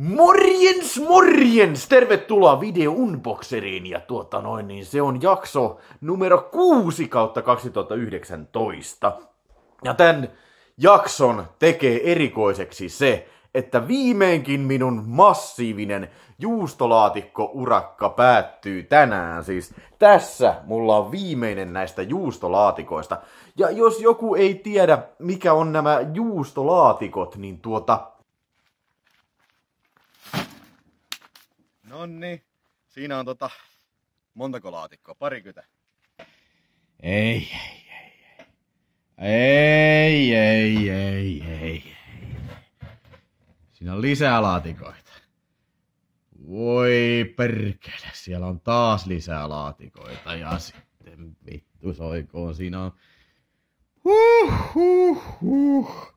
Morjens, morjens! Tervetuloa Video Unboxeriin ja tuota noin, niin se on jakso numero 6 kautta 2019. Ja tämän jakson tekee erikoiseksi se, että viimeinkin minun massiivinen juustolaatikko-urakka päättyy tänään. Siis tässä mulla on viimeinen näistä juustolaatikoista. Ja jos joku ei tiedä, mikä on nämä juustolaatikot, niin tuota, No niin. Siinä on tota, montako laatikkoa? Parikymmentä? Ei, ei, ei. Ei, ei, ei, ei. Siinä on lisää laatikoita. Voi perkele, siellä on taas lisää laatikoita ja sitten vittu soikoon siinä on... Huh, huh, huh.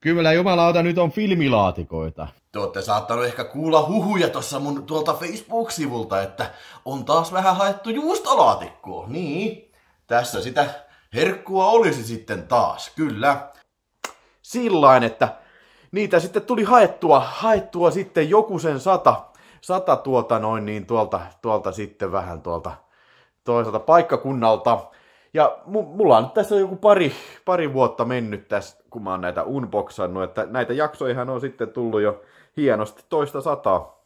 Kyllä jumalauta nyt on filmilaatikoita te olette saattanut ehkä kuulla huhuja tuossa mun tuolta Facebook-sivulta, että on taas vähän haettu juustolaatikkoa. Niin, tässä sitä herkkua olisi sitten taas, kyllä. Sillain, että niitä sitten tuli haettua, haettua sitten joku sen sata, sata tuota noin niin tuolta, tuolta sitten vähän tuolta toisaalta paikkakunnalta. Ja mulla on tässä joku pari, pari vuotta mennyt tässä, kun mä oon näitä unboxannut, että näitä jaksoihan on sitten tullut jo hienosti toista sataa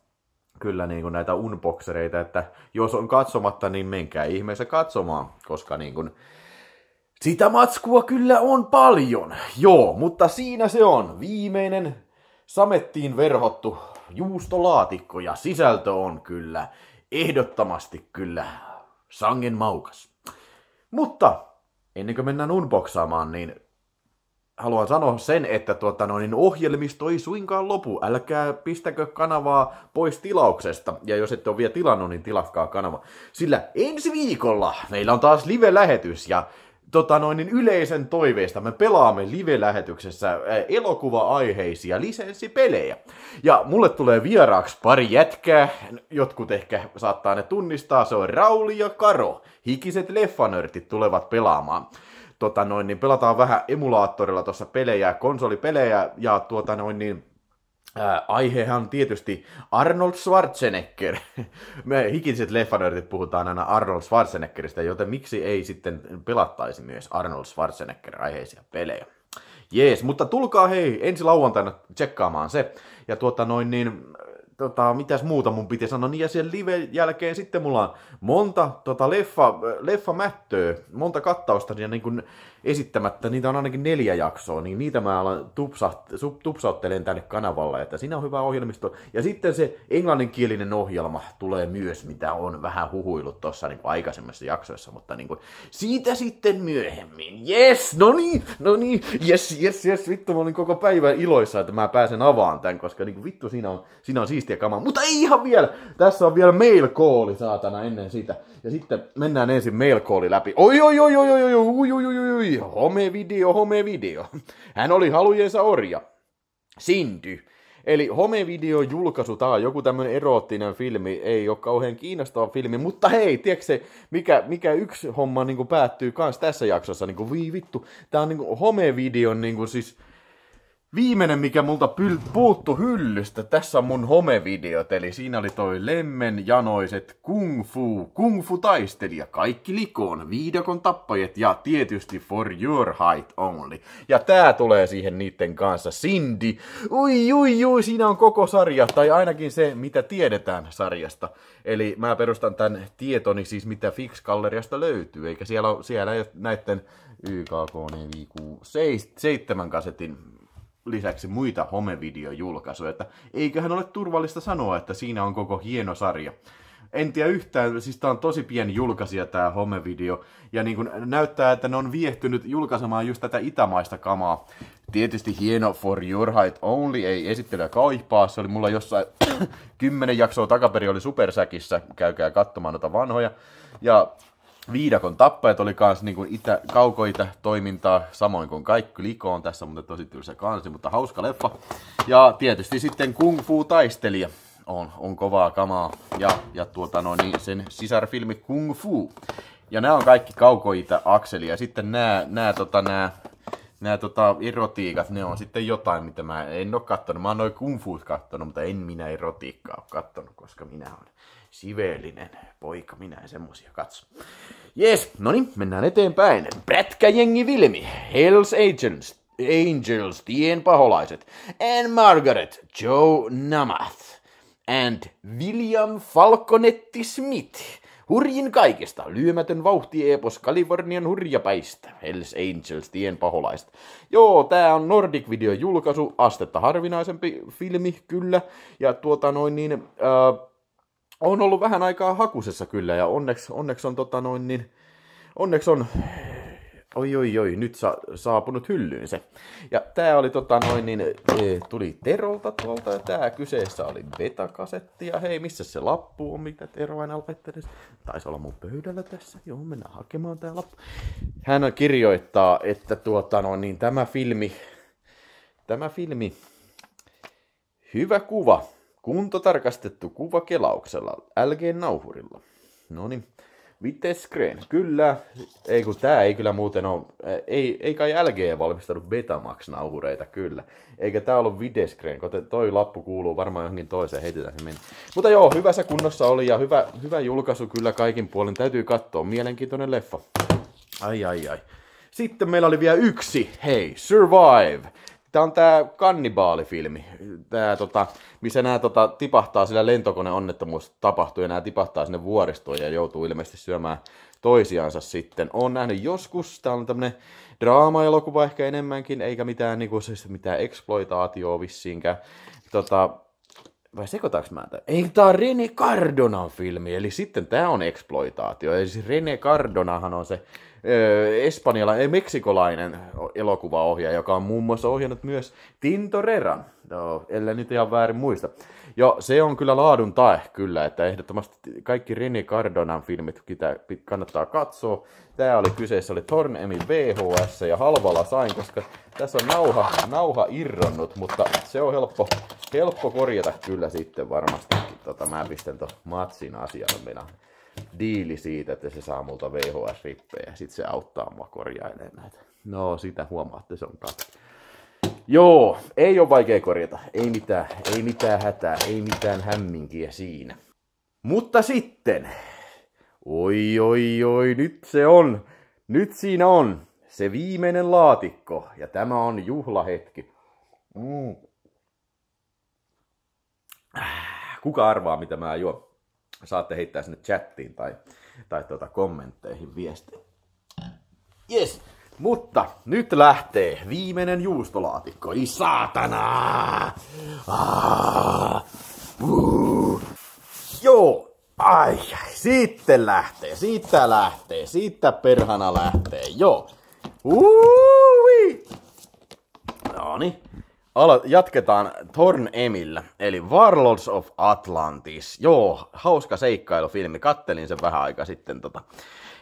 kyllä niin kuin näitä unboxereita, että jos on katsomatta, niin menkää ihmeessä katsomaan, koska niin kuin sitä matskua kyllä on paljon. Joo, mutta siinä se on. Viimeinen samettiin verhottu juustolaatikko ja sisältö on kyllä ehdottomasti kyllä sangen maukas. Mutta ennen kuin mennään unboxaamaan, niin haluan sanoa sen, että tuota, no, niin ohjelmisto ei suinkaan lopu. Älkää pistäkö kanavaa pois tilauksesta. Ja jos ette ole vielä tilannut, niin tilatkaa kanava. Sillä ensi viikolla meillä on taas live-lähetys ja tota noin, niin yleisen toiveesta me pelaamme live-lähetyksessä elokuva-aiheisia lisenssipelejä. Ja mulle tulee vieraaksi pari jätkää, jotkut ehkä saattaa ne tunnistaa, se on Rauli ja Karo. Hikiset leffanörtit tulevat pelaamaan tota noin, niin pelataan vähän emulaattorilla tuossa pelejä, konsolipelejä ja tuota noin, niin, Ää, aihehan on tietysti Arnold Schwarzenegger. Me hikiset leffanörtit puhutaan aina Arnold Schwarzeneggeristä, joten miksi ei sitten pelattaisi myös Arnold Schwarzenegger-aiheisia pelejä. Jees, mutta tulkaa hei ensi lauantaina tsekkaamaan se. Ja tuota noin niin, tota, mitäs muuta mun piti sanoa, niin ja sen live jälkeen sitten mulla on monta tota, leffa, leffa mättöä, monta kattausta ja niin kuin esittämättä, niitä on ainakin neljä jaksoa, niin niitä mä alan tupsaht, tupsauttelen tänne kanavalle, että siinä on hyvä ohjelmisto. Ja sitten se englanninkielinen ohjelma tulee myös, mitä on vähän huhuillut tuossa niin aikaisemmissa jaksoissa, mutta niin kuin, siitä sitten myöhemmin. Yes, no niin, no niin, yes, yes, yes, vittu, mä olin koko päivän iloissa, että mä pääsen avaan tämän, koska niin kuin, vittu, siinä on, siinä on siistiä kamaa. Mutta ei ihan vielä, tässä on vielä mail calli, saatana, ennen sitä. Ja sitten mennään ensin mail calli läpi. Oi, oi, oi, oi, oi, oi, oi, oi, oi, oi, oi, video, homevideo, homevideo. Hän oli halujensa orja. Sinty. Eli video julkaisu, tämä on joku tämmöinen eroottinen filmi, ei ole kauhean kiinnostava filmi, mutta hei, tiedätkö se, mikä, mikä yksi homma niin kuin päättyy myös tässä jaksossa, niin kuin, vii vittu, tämä on niin kuin video, niin kuin, siis, Viimeinen, mikä multa pyl- puuttu hyllystä, tässä on mun homevideot, eli siinä oli toi lemmen janoiset kung fu, kung fu taistelija, kaikki likoon, viidakon tappajat ja tietysti for your height only. Ja tää tulee siihen niitten kanssa, Cindy, ui ui ui, siinä on koko sarja, tai ainakin se, mitä tiedetään sarjasta. Eli mä perustan tän tietoni siis, mitä Fix-galleriasta löytyy, eikä siellä, siellä ei näitten YKK 7 kasetin lisäksi muita homevideojulkaisuja, että eiköhän ole turvallista sanoa, että siinä on koko hieno sarja. En tiedä yhtään, siis tää on tosi pieni julkaisija tää homevideo, ja niin kun näyttää, että ne on viehtynyt julkaisemaan just tätä itämaista kamaa. Tietysti hieno For Your Height Only, ei esittelyä kaipaa, se oli mulla jossain kymmenen jaksoa takaperi oli Supersäkissä, käykää katsomaan noita vanhoja. Ja Viidakon tappajat oli kans niin kuin itä, kaukoita toimintaa, samoin kuin kaikki likoon tässä, mutta tosi tylsä kansi, mutta hauska leffa. Ja tietysti sitten Kung Fu Taistelija on, on kovaa kamaa ja, ja tuota no, niin sen sisarfilmi Kung Fu. Ja nämä on kaikki kaukoita akselia. Ja sitten nämä, nämä, tota, nämä nämä tota, erotiikat, ne on sitten jotain, mitä mä en ole kattonut. Mä oon noin kung Fu kattonut, mutta en minä erotiikkaa ole kattonut, koska minä olen siveellinen Poika, minä en semmosia katso. Jes, no niin, mennään eteenpäin. Prätkäjengi Vilmi, Hells Angels, Angels, Tien paholaiset, Anne Margaret, Joe Namath and William Falconetti Smith. Hurjin kaikesta, lyömätön epos Kalifornian hurjapäistä, Hells Angels, tien paholaista. Joo, tää on Nordic Video julkaisu, astetta harvinaisempi filmi kyllä, ja tuota noin niin, äh, on ollut vähän aikaa hakusessa kyllä ja onneksi, onneks on tota noin niin, onneksi on oi oi oi, nyt sa, saapunut hyllyyn se. Ja tää oli tota noin niin, e, tuli Terolta tuolta ja tää kyseessä oli betakasetti ja hei missä se lappu on, mitä Tero aina laittelee. Taisi olla mun pöydällä tässä, joo mennään hakemaan tää lappu. Hän kirjoittaa, että tuota noin niin tämä filmi, tämä filmi, hyvä kuva, Kunto tarkastettu kuva kelauksella, LG nauhurilla. No niin. Vites Kyllä, ei kun tää ei kyllä muuten oo, ei, ei kai LG valmistanut Betamax-nauhureita, kyllä. Eikä tää ollut Vites Green, kun toi lappu kuuluu varmaan johonkin toiseen, heitetään se mennä. Mutta joo, hyvässä kunnossa oli ja hyvä, hyvä julkaisu kyllä kaikin puolin. Täytyy katsoa, mielenkiintoinen leffa. Ai ai ai. Sitten meillä oli vielä yksi, hei, Survive. Tämä on tämä kannibaalifilmi, tää, tota, missä nämä tota, tipahtaa, sillä lentokoneonnettomuus tapahtuu ja nämä tipahtaa sinne vuoristoon ja joutuu ilmeisesti syömään toisiansa sitten. Olen nähnyt joskus, tämä on tämmöinen draama-elokuva ehkä enemmänkin, eikä mitään, niin siis mitään exploitaatioa vissiinkään. Tota, vai sekoitaanko mä tämän? Ei, tämä on Rene Cardonan filmi, eli sitten tää on exploitaatio. Eli siis Rene Cardonahan on se espanjalainen, ei meksikolainen elokuvaohjaaja, joka on muun muassa ohjannut myös Tintoreran, no, ellei nyt ihan väärin muista. Ja se on kyllä laadun tae kyllä, että ehdottomasti kaikki Rini Cardonan filmit pitää, kannattaa katsoa. Tämä oli kyseessä oli Tornemi VHS ja halvalla sain, koska tässä on nauha, nauha irronnut, mutta se on helppo, helppo korjata kyllä sitten varmasti. Tota, mä pistän tuon matsin asialle minä diili siitä, että se saa multa VHS-rippejä ja sitten se auttaa mua korjailemaan näitä. No, sitä huomaatte, se on katki. Joo, ei ole vaikea korjata. Ei mitään, ei mitään hätää, ei mitään hämminkiä siinä. Mutta sitten, oi oi oi, nyt se on, nyt siinä on se viimeinen laatikko ja tämä on juhlahetki. Mm. Kuka arvaa, mitä mä juon? saatte heittää sinne chattiin tai, tai tuota kommentteihin viestejä. Yes. Mutta nyt lähtee viimeinen juustolaatikko. Ei saatana! Ah, uh. Joo, ai, sitten lähtee, siitä lähtee, siitä perhana lähtee, joo. Uui! Noni, Ala, jatketaan Torn Emillä, eli Warlords of Atlantis. Joo, hauska seikkailufilmi, kattelin sen vähän aikaa sitten. Tota.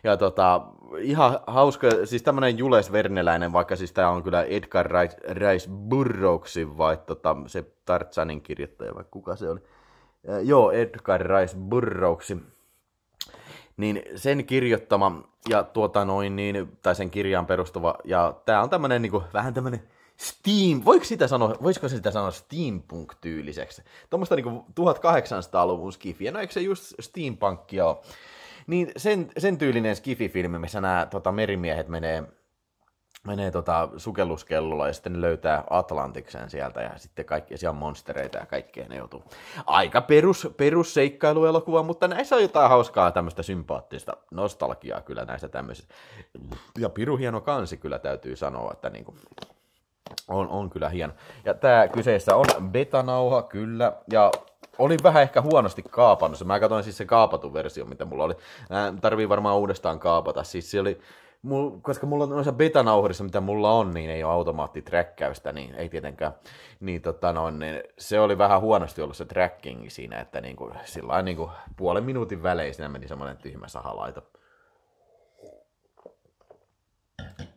Ja tota, ihan hauska, siis tämmönen Jules Verneläinen, vaikka siis tää on kyllä Edgar Rice, Rice Burroughsin, vai tota, se Tartsanin kirjoittaja, vai kuka se oli. Ja, joo, Edgar Rice Burroughsin niin sen kirjoittama ja tuota noin niin, tai sen kirjaan perustuva, ja tää on tämmönen niinku, vähän tämmönen Steam, voiko sitä sanoa, voisiko sitä sanoa steampunk-tyyliseksi? Tuommoista niin 1800-luvun skifiä, no eikö se just steampunkia ole? Niin sen, sen tyylinen filmi missä nämä tota, merimiehet menee, menee tota, sukelluskellolla ja sitten löytää Atlantiksen sieltä ja sitten kaikki, ja siellä on monstereita ja kaikkea ne joutuu. Aika perus, perus seikkailuelokuva, mutta näissä on jotain hauskaa tämmöistä sympaattista nostalgiaa kyllä näistä tämmöisistä. Ja piru hieno kansi kyllä täytyy sanoa, että niin kuin, on, on kyllä hieno. Ja tää kyseessä on betanauha, kyllä. Ja oli vähän ehkä huonosti kaapannut se. Mä katsoin siis se kaapatun versio, mitä mulla oli. Nää tarvii varmaan uudestaan kaapata. Siis se oli, mul, koska mulla noissa betanauhoissa, mitä mulla on, niin ei ole automaattiträkkäystä, niin ei tietenkään. Niin, tota noin, niin se oli vähän huonosti ollut se tracking siinä, että niinku, sillä niinku kuin puolen minuutin välein siinä meni semmoinen tyhmä sahalaito.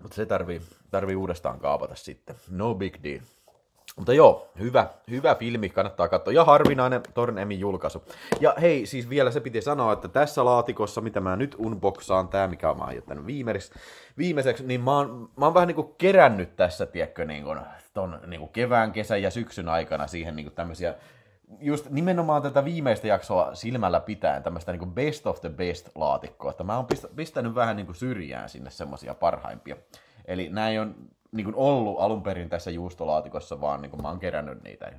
mutta se tarvii, tarvii uudestaan kaapata sitten. No big deal. Mutta joo, hyvä, hyvä filmi, kannattaa katsoa. Ja harvinainen Tornemin julkaisu. Ja hei, siis vielä se piti sanoa, että tässä laatikossa, mitä mä nyt unboxaan, tämä mikä mä oon jättänyt viimeiseksi, viimeiseksi niin mä oon, mä oon vähän niinku kerännyt tässä, tiedätkö, niinku, ton niinku kevään, kesän ja syksyn aikana siihen niinku tämmöisiä just nimenomaan tätä viimeistä jaksoa silmällä pitäen tämmöistä niin best of the best laatikkoa, että mä oon pistänyt vähän niin syrjään sinne semmoisia parhaimpia. Eli näin ei on niin kuin ollut alun perin tässä juustolaatikossa, vaan niin kuin mä oon kerännyt niitä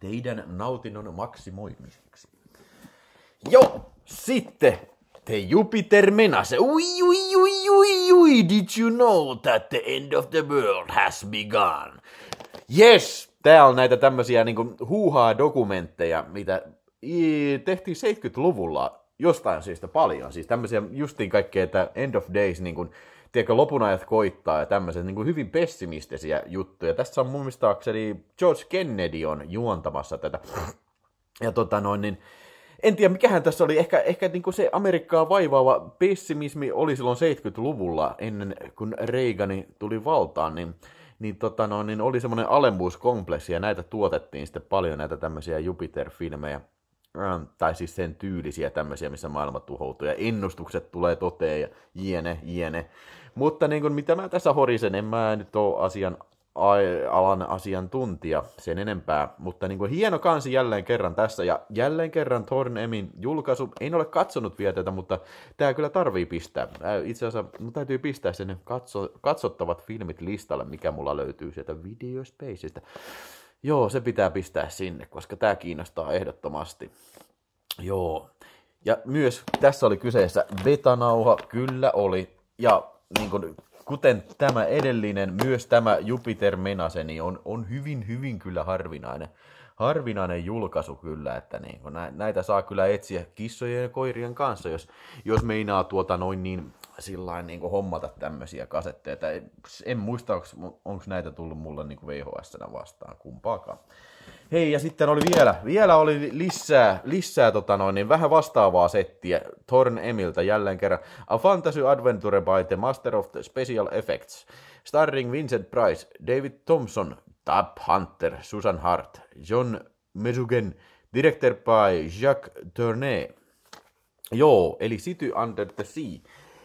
teidän nautinnon maksimoimiseksi. Joo, sitten te Jupiter menase. Ui, ui, ui, ui, ui, did you know that the end of the world has begun? Yes, tämä on näitä tämmöisiä niin kuin huuhaa-dokumentteja, mitä tehtiin 70-luvulla jostain syystä paljon. Siis tämmöisiä justiin kaikkea, että end of days, niin kuin, tiedätkö, lopun ajat koittaa ja tämmöiset niin kuin hyvin pessimistisiä juttuja. Tässä on muistaakseni George Kennedy on juontamassa tätä. Ja tota noin, niin en tiedä, mikähän tässä oli. Ehkä, ehkä niin kuin se Amerikkaa vaivaava pessimismi oli silloin 70-luvulla ennen kuin Reagani tuli valtaan, niin – niin, tota no, niin oli semmoinen alemmuuskompleksi ja näitä tuotettiin sitten paljon, näitä tämmöisiä Jupiter-filmejä, ähm, tai siis sen tyylisiä tämmöisiä, missä maailma tuhoutuu ja ennustukset tulee toteen ja jene, jene. Mutta niin kuin, mitä mä tässä horisen, en mä nyt ole asian alan asiantuntija sen enempää, mutta niin kuin hieno kansi jälleen kerran tässä, ja jälleen kerran Thorn Emin julkaisu, en ole katsonut vielä tätä, mutta tämä kyllä tarvii pistää. Itse asiassa mun täytyy pistää sen katso, katsottavat filmit listalle, mikä mulla löytyy sieltä Video Spaceista. Joo, se pitää pistää sinne, koska tämä kiinnostaa ehdottomasti. Joo. Ja myös tässä oli kyseessä vetanauha, kyllä oli. Ja niin kuin kuten tämä edellinen, myös tämä Jupiter Menaseni niin on, on hyvin, hyvin kyllä harvinainen, harvinainen julkaisu kyllä, että niin, näitä saa kyllä etsiä kissojen ja koirien kanssa, jos, jos meinaa tuota noin niin sillain niin kuin hommata tämmöisiä kasetteja. En muista, onko näitä tullut mulle niin vhs vastaan kumpaakaan. Hei, ja sitten oli vielä, vielä oli lisää, lisää tota noin, niin vähän vastaavaa settiä Torn Emiltä jälleen kerran. A Fantasy Adventure by the Master of the Special Effects. Starring Vincent Price, David Thompson, Tab Hunter, Susan Hart, John Mesugen, director by Jacques Tournay. Joo, eli City Under the Sea.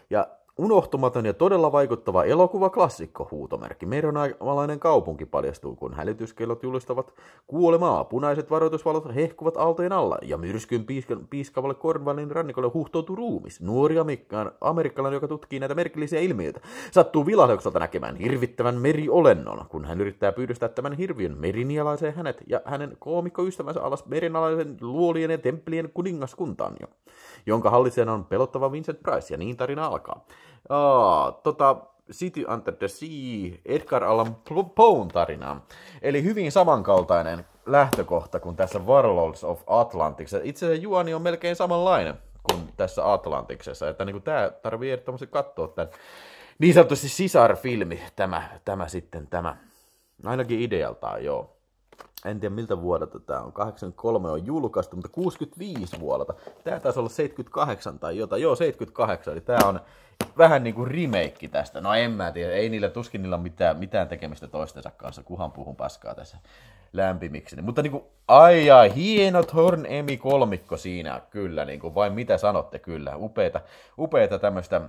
Ja Unohtumaton ja todella vaikuttava elokuva klassikko, huutomerkki. Meidänalainen kaupunki paljastuu, kun hälytyskellot julistavat kuolemaa. Punaiset varoitusvalot hehkuvat aaltojen alla ja myrskyn piisk- piiskavalle Cornwallin rannikolle huhtoutuu ruumis. Nuori amikkaan, amerikkalainen, joka tutkii näitä merkillisiä ilmiöitä, sattuu vilahdokselta näkemään hirvittävän meriolennon, kun hän yrittää pyydystää tämän hirviön merinialaiseen hänet ja hänen koomikkoystävänsä alas merinalaisen luolien ja templien kuningaskuntaan, jonka hallitsijana on pelottava Vincent Price, ja niin tarina alkaa. Oh, tota, City Under the Sea, Edgar Allan Poe'n tarina. Eli hyvin samankaltainen lähtökohta kuin tässä Warlords of Atlantics. Itse asiassa juoni on melkein samanlainen kuin tässä Atlantiksessa. Että niin kuin tämä tarvii ehdottomasti katsoa tämän. Niin sanotusti sisarfilmi tämä, tämä sitten tämä. Ainakin idealtaan, joo en tiedä miltä vuodelta tämä on, 83 on julkaistu, mutta 65 vuodelta. Tämä taisi olla 78 tai jotain, joo 78, eli tämä on vähän niinku remake tästä. No en mä tiedä, ei niillä tuskin niillä mitään, mitään tekemistä toistensa kanssa, kuhan puhun paskaa tässä lämpimiksi. Mutta niinku, ai ai, hienot Horn Emi kolmikko siinä, kyllä, niinku, vai mitä sanotte, kyllä, upeita, upeita tämmöistä äh,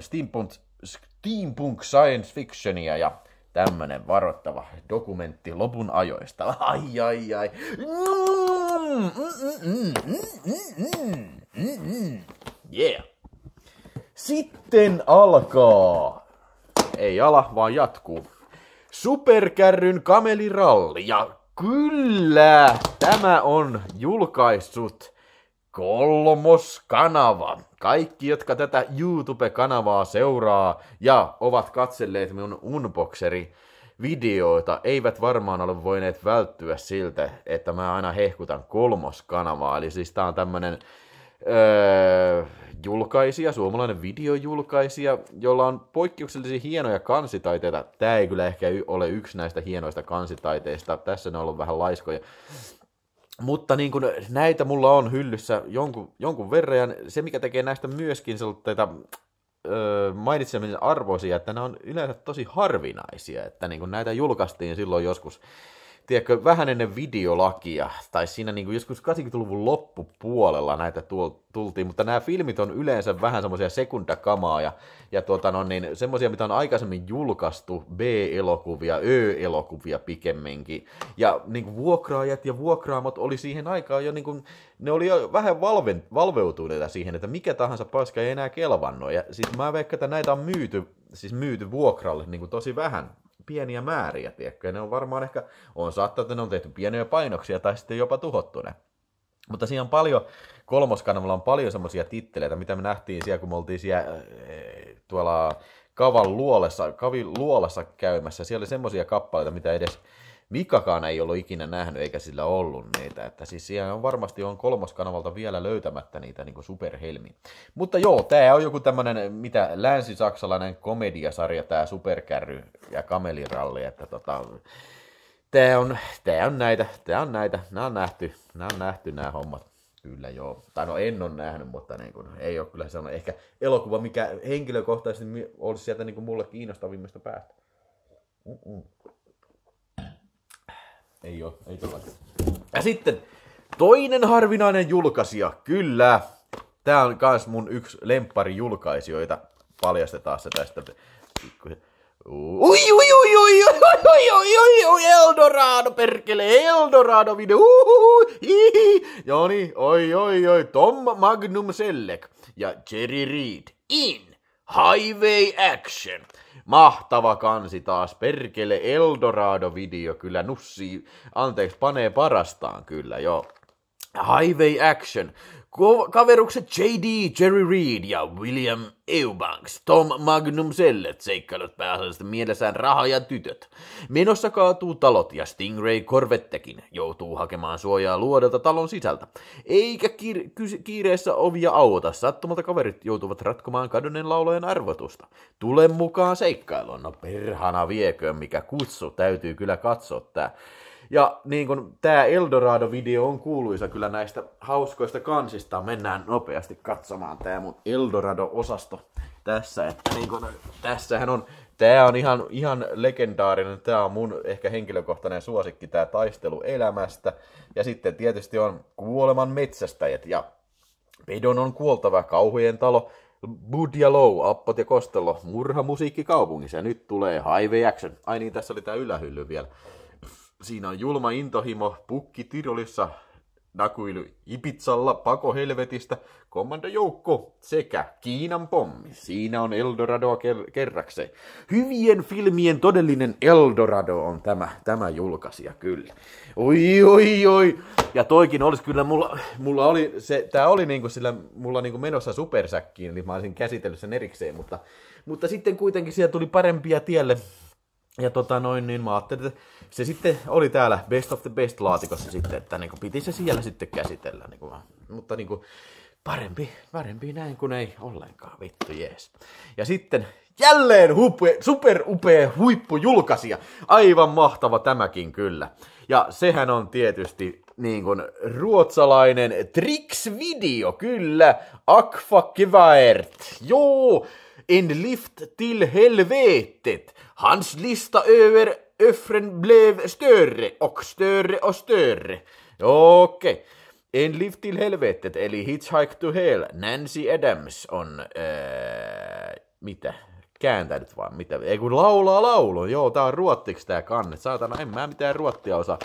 steampunk, steampunk science fictionia ja tämmönen varoittava dokumentti lopun ajoista. Ai, ai, ai. Mm, mm, mm, yeah. Sitten alkaa. Ei ala, vaan jatkuu. Superkärryn kameliralli. Ja kyllä, tämä on julkaissut kolmoskanava. Kaikki, jotka tätä YouTube-kanavaa seuraa ja ovat katselleet minun unboxeri videoita, eivät varmaan ole voineet välttyä siltä, että mä aina hehkutan kolmoskanavaa. Eli siis tää on tämmönen öö, julkaisija, suomalainen videojulkaisija, jolla on poikkeuksellisen hienoja kansitaiteita. Tää ei kyllä ehkä ole yksi näistä hienoista kansitaiteista. Tässä ne on ollut vähän laiskoja. Mutta niin kuin näitä mulla on hyllyssä jonkun, jonkun verran, ja se mikä tekee näistä myöskin sellaista öö, mainitsemisen arvoisia, että nämä on yleensä tosi harvinaisia, että niin kuin näitä julkaistiin silloin joskus tiedätkö, vähän ennen videolakia, tai siinä niin kuin joskus 80-luvun loppupuolella näitä tultiin, mutta nämä filmit on yleensä vähän semmoisia sekundakamaa ja, ja tuota, no, niin, semmoisia, mitä on aikaisemmin julkaistu, B-elokuvia, Ö-elokuvia pikemminkin. Ja niin kuin vuokraajat ja vuokraamot oli siihen aikaan jo, niin kuin, ne oli jo vähän valven, valveutuneita siihen, että mikä tahansa paska ei enää kelvannut. Ja siis mä veikkaan, että näitä on myyty, siis myyty vuokralle niin kuin tosi vähän pieniä määriä, tiedätkö? Ja ne on varmaan ehkä, on saattaa, että ne on tehty pieniä painoksia tai sitten jopa tuhottu ne. Mutta siinä on paljon, kolmoskanavalla on paljon semmoisia titteleitä, mitä me nähtiin siellä, kun me oltiin siellä äh, tuolla Kavan luolessa, Kavin luolassa käymässä. Siellä oli semmoisia kappaleita, mitä edes Mikakaan ei ollut ikinä nähnyt eikä sillä ollut niitä. Että siis siellä on varmasti on kanavalta vielä löytämättä niitä niin superhelmi. Mutta joo, tämä on joku tämmöinen, mitä länsi-saksalainen komediasarja, tämä superkärry ja kameliralli, että tota, tämä on, tää on näitä, tämä on näitä, nämä on nähty, nämä on nähty nämä hommat. Kyllä joo. Tai no en ole nähnyt, mutta niin kuin, ei ole kyllä sellainen ehkä elokuva, mikä henkilökohtaisesti olisi sieltä niin kuin mulle kiinnostavimmista päästä. Mm-mm. Ei ole, ei todellakaan. Ja sitten toinen harvinainen julkaisija, kyllä. Tämä on myös mun yksi lempari julkaisijoita. Paljastetaan se tästä. Ui, ui, ui, ui, oi, oi, oi, oi, oi, Eldorado, perkele, Eldorado video, uhuhu, hihi. Joni, niin, oi, oi, oi, Tom Magnum sellek ja Jerry Reed, in. Highway Action. Mahtava kansi taas, perkele Eldorado-video kyllä nussii, anteeksi, panee parastaan kyllä, joo. Highway Action Kaverukset J.D. Jerry Reed ja William Eubanks, Tom Magnum Sellet seikkailut pääasiallisesti mielessään raha ja tytöt. Menossa kaatuu talot ja Stingray Korvettekin joutuu hakemaan suojaa luodelta talon sisältä. Eikä kiir- kiireessä ovia auta, sattumalta kaverit joutuvat ratkomaan kadonneen laulajan arvotusta. Tule mukaan seikkailuun, no perhana viekö, mikä kutsu, täytyy kyllä katsoa tää. Ja niin kun tämä Eldorado-video on kuuluisa kyllä näistä hauskoista kansista. Mennään nopeasti katsomaan tämä mun Eldorado-osasto tässä. Että niin kun, tässähän on, tämä on ihan, ihan legendaarinen, tämä on mun ehkä henkilökohtainen suosikki, tämä taistelu elämästä. Ja sitten tietysti on kuoleman metsästäjät ja Pedon on kuoltava kauhujen talo, Bud ja Low, Appot ja Kostello, murhamusiikki kaupungissa. Ja nyt tulee Hive Action. Ai niin, tässä oli tämä ylähylly vielä. Siinä on julma intohimo, pukki Tirolissa, nakuilu Ipitsalla, pako helvetistä, kommandojoukko sekä Kiinan pommi. Siinä on Eldoradoa ker- kerrakseen. Hyvien filmien todellinen Eldorado on tämä, tämä julkaisija kyllä. Oi, oi, oi. Ja toikin olisi kyllä, mulla, mulla oli, se, tää oli niinku sillä, mulla niinku menossa supersäkkiin, niin mä olisin käsitellyt sen erikseen, mutta, mutta sitten kuitenkin siellä tuli parempia tielle. Ja tota noin, niin mä ajattelin, että se sitten oli täällä Best of the Best-laatikossa sitten, että niin kuin, piti se siellä sitten käsitellä. Niin kuin, mutta niin kuin, parempi, parempi näin kuin ei ollenkaan, vittu jees. Ja sitten jälleen super upea huippujulkaisija. Aivan mahtava tämäkin kyllä. Ja sehän on tietysti niin kuin ruotsalainen Trix Video, kyllä. Akva Kevaert. Joo, en lift till helvetet. Hans lista över Öffren blev större och större och större. Okej. En liv till helvetet eli Hitchhike to Hell Nancy Adams on, äh, mitä? kääntänyt vaan, mitä, ei kun laulaa laulun, joo, tää on ruottiksi tää kannet, saatana, en mä mitään ruottia osaa.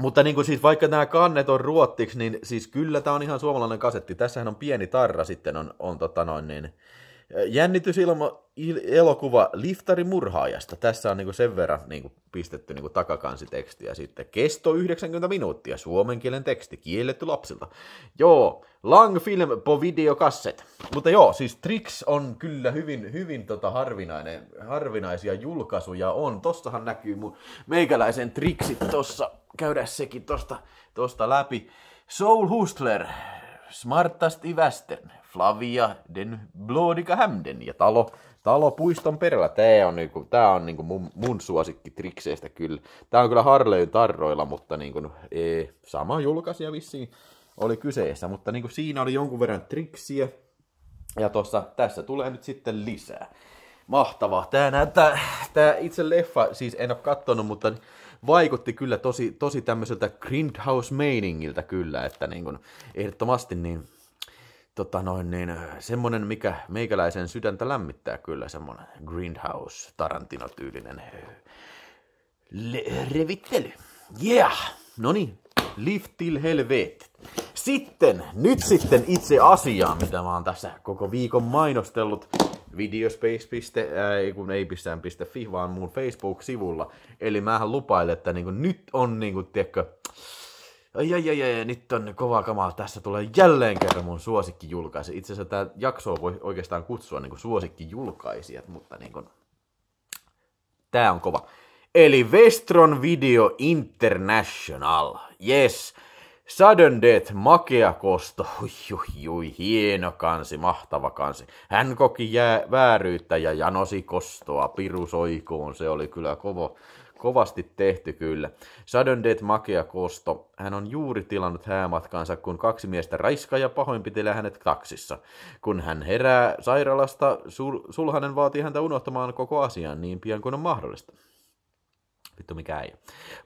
Mutta niin kuin siis vaikka nämä kannet on ruottiksi, niin siis kyllä tämä on ihan suomalainen kasetti. Tässähän on pieni tarra sitten on, on tota noin niin, jännitysilma elokuva Liftari murhaajasta. Tässä on niinku sen verran niinku pistetty niinku takakansitekstiä sitten. Kesto 90 minuuttia, suomen kielen teksti, kielletty lapsilta. Joo, long film po videokasset. Mutta joo, siis Trix on kyllä hyvin, hyvin tota harvinainen, harvinaisia julkaisuja on. Tossahan näkyy mun meikäläisen Trixit tossa. käydä sekin tosta, tosta läpi. Soul Hustler, smartasti Western, Flavia, den Blodiga hämden ja talo, talo puiston perällä. Tämä on, niinku, tää on niinku mun, mun suosikki trikseistä kyllä. Tämä on kyllä Harleyn tarroilla, mutta niinku, ee, sama julkaisija vissiin oli kyseessä. Mutta niinku, siinä oli jonkun verran triksiä. Ja tossa, tässä tulee nyt sitten lisää. Mahtavaa. Tämä näyttää, tämä itse leffa, siis en ole katsonut, mutta vaikutti kyllä tosi, tosi tämmöiseltä grindhouse-meiningiltä kyllä, että niin kuin ehdottomasti niin tota noin, niin, äh, semmonen, mikä meikäläisen sydäntä lämmittää kyllä, semmoinen Greenhouse Tarantino-tyylinen äh, Le- revittely. Yeah! No niin, lift till helvet. Sitten, nyt sitten itse asiaa, mitä mä oon tässä koko viikon mainostellut videospace. Äh, ei kun ei pistään piste fi, vaan mun Facebook-sivulla. Eli mä lupailen, että niinku, nyt on niinku, tiedätkö, ai, ai, ai, ai, nyt on kova kamaa. Tässä tulee jälleen kerran mun suosikkijulkaisi. Itse asiassa tämä jaksoa voi oikeastaan kutsua niin Suosikki suosikkijulkaisijat, mutta niin kuin... tämä on kova. Eli Vestron Video International. Yes. Sudden Death, makea kosto, hui, hieno kansi, mahtava kansi. Hän koki jää, vääryyttä ja janosi kostoa, pirusoikoon, se oli kyllä kovo. Kovasti tehty kyllä. Sudden Dead Makea Kosto. Hän on juuri tilannut häämatkansa, kun kaksi miestä raiskaa ja pahoinpitelee hänet taksissa. Kun hän herää sairaalasta, sul- sulhanen vaatii häntä unohtamaan koko asian niin pian kuin on mahdollista vittu mikä ei.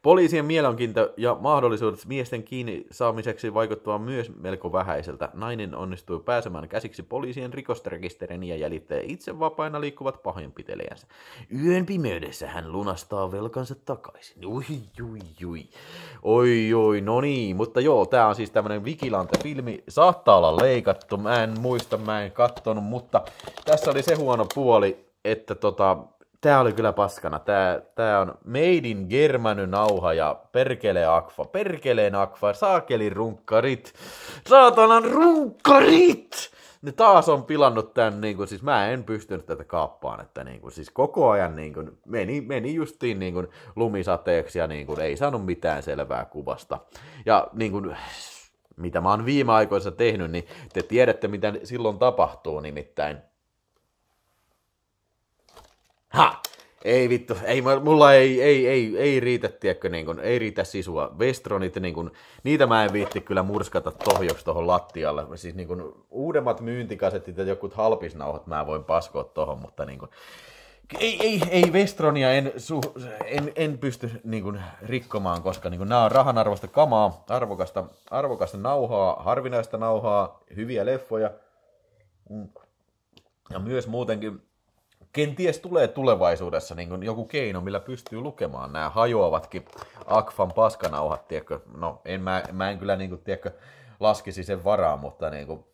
Poliisien mielenkiinto ja mahdollisuudet miesten kiinni saamiseksi vaikuttaa myös melko vähäiseltä. Nainen onnistui pääsemään käsiksi poliisien rikosrekisterin ja jäljittää itse vapaina liikkuvat pahoinpitelijänsä. Yön pimeydessä hän lunastaa velkansa takaisin. Ui, ui, ui. Oi, oi, no niin. Mutta joo, tää on siis tämmönen Vigilante-filmi. Saattaa olla leikattu, mä en muista, mä en kattonut, mutta tässä oli se huono puoli, että tota, tää oli kyllä paskana. Tää, tää on Made in Germany nauha ja perkele akva. Perkeleen akva. Saakeli runkkarit. Saatanan runkkarit! Ne taas on pilannut tän, niin kuin, siis mä en pystynyt tätä kaappaan, että niin kuin, siis koko ajan niin kuin, meni, meni justiin niin kuin, lumisateeksi ja niin kuin, ei saanut mitään selvää kuvasta. Ja niin kuin, mitä mä oon viime aikoissa tehnyt, niin te tiedätte mitä silloin tapahtuu nimittäin Ha! Ei vittu, ei, mulla ei, ei, ei, ei riitä, tiedätkö, niin kun, ei riitä sisua. Vestronit, niin kun, niitä mä en viitti kyllä murskata tohjoksi tuohon lattialle. Siis niin kun, uudemmat myyntikasetit ja jokut halpisnauhat mä voin paskoa tohon, mutta niin kun, ei, ei, ei Vestronia en, su, en, en pysty niin kun, rikkomaan, koska niin kun, nämä on rahanarvoista kamaa, arvokasta, arvokasta nauhaa, harvinaista nauhaa, hyviä leffoja. Mm. Ja myös muutenkin kenties tulee tulevaisuudessa niin kuin joku keino, millä pystyy lukemaan nämä hajoavatkin Akfan paskanauhat, tiedätkö? No, en, mä, mä en kyllä niin kuin, tiedätkö, laskisi sen varaa, mutta niin kuin,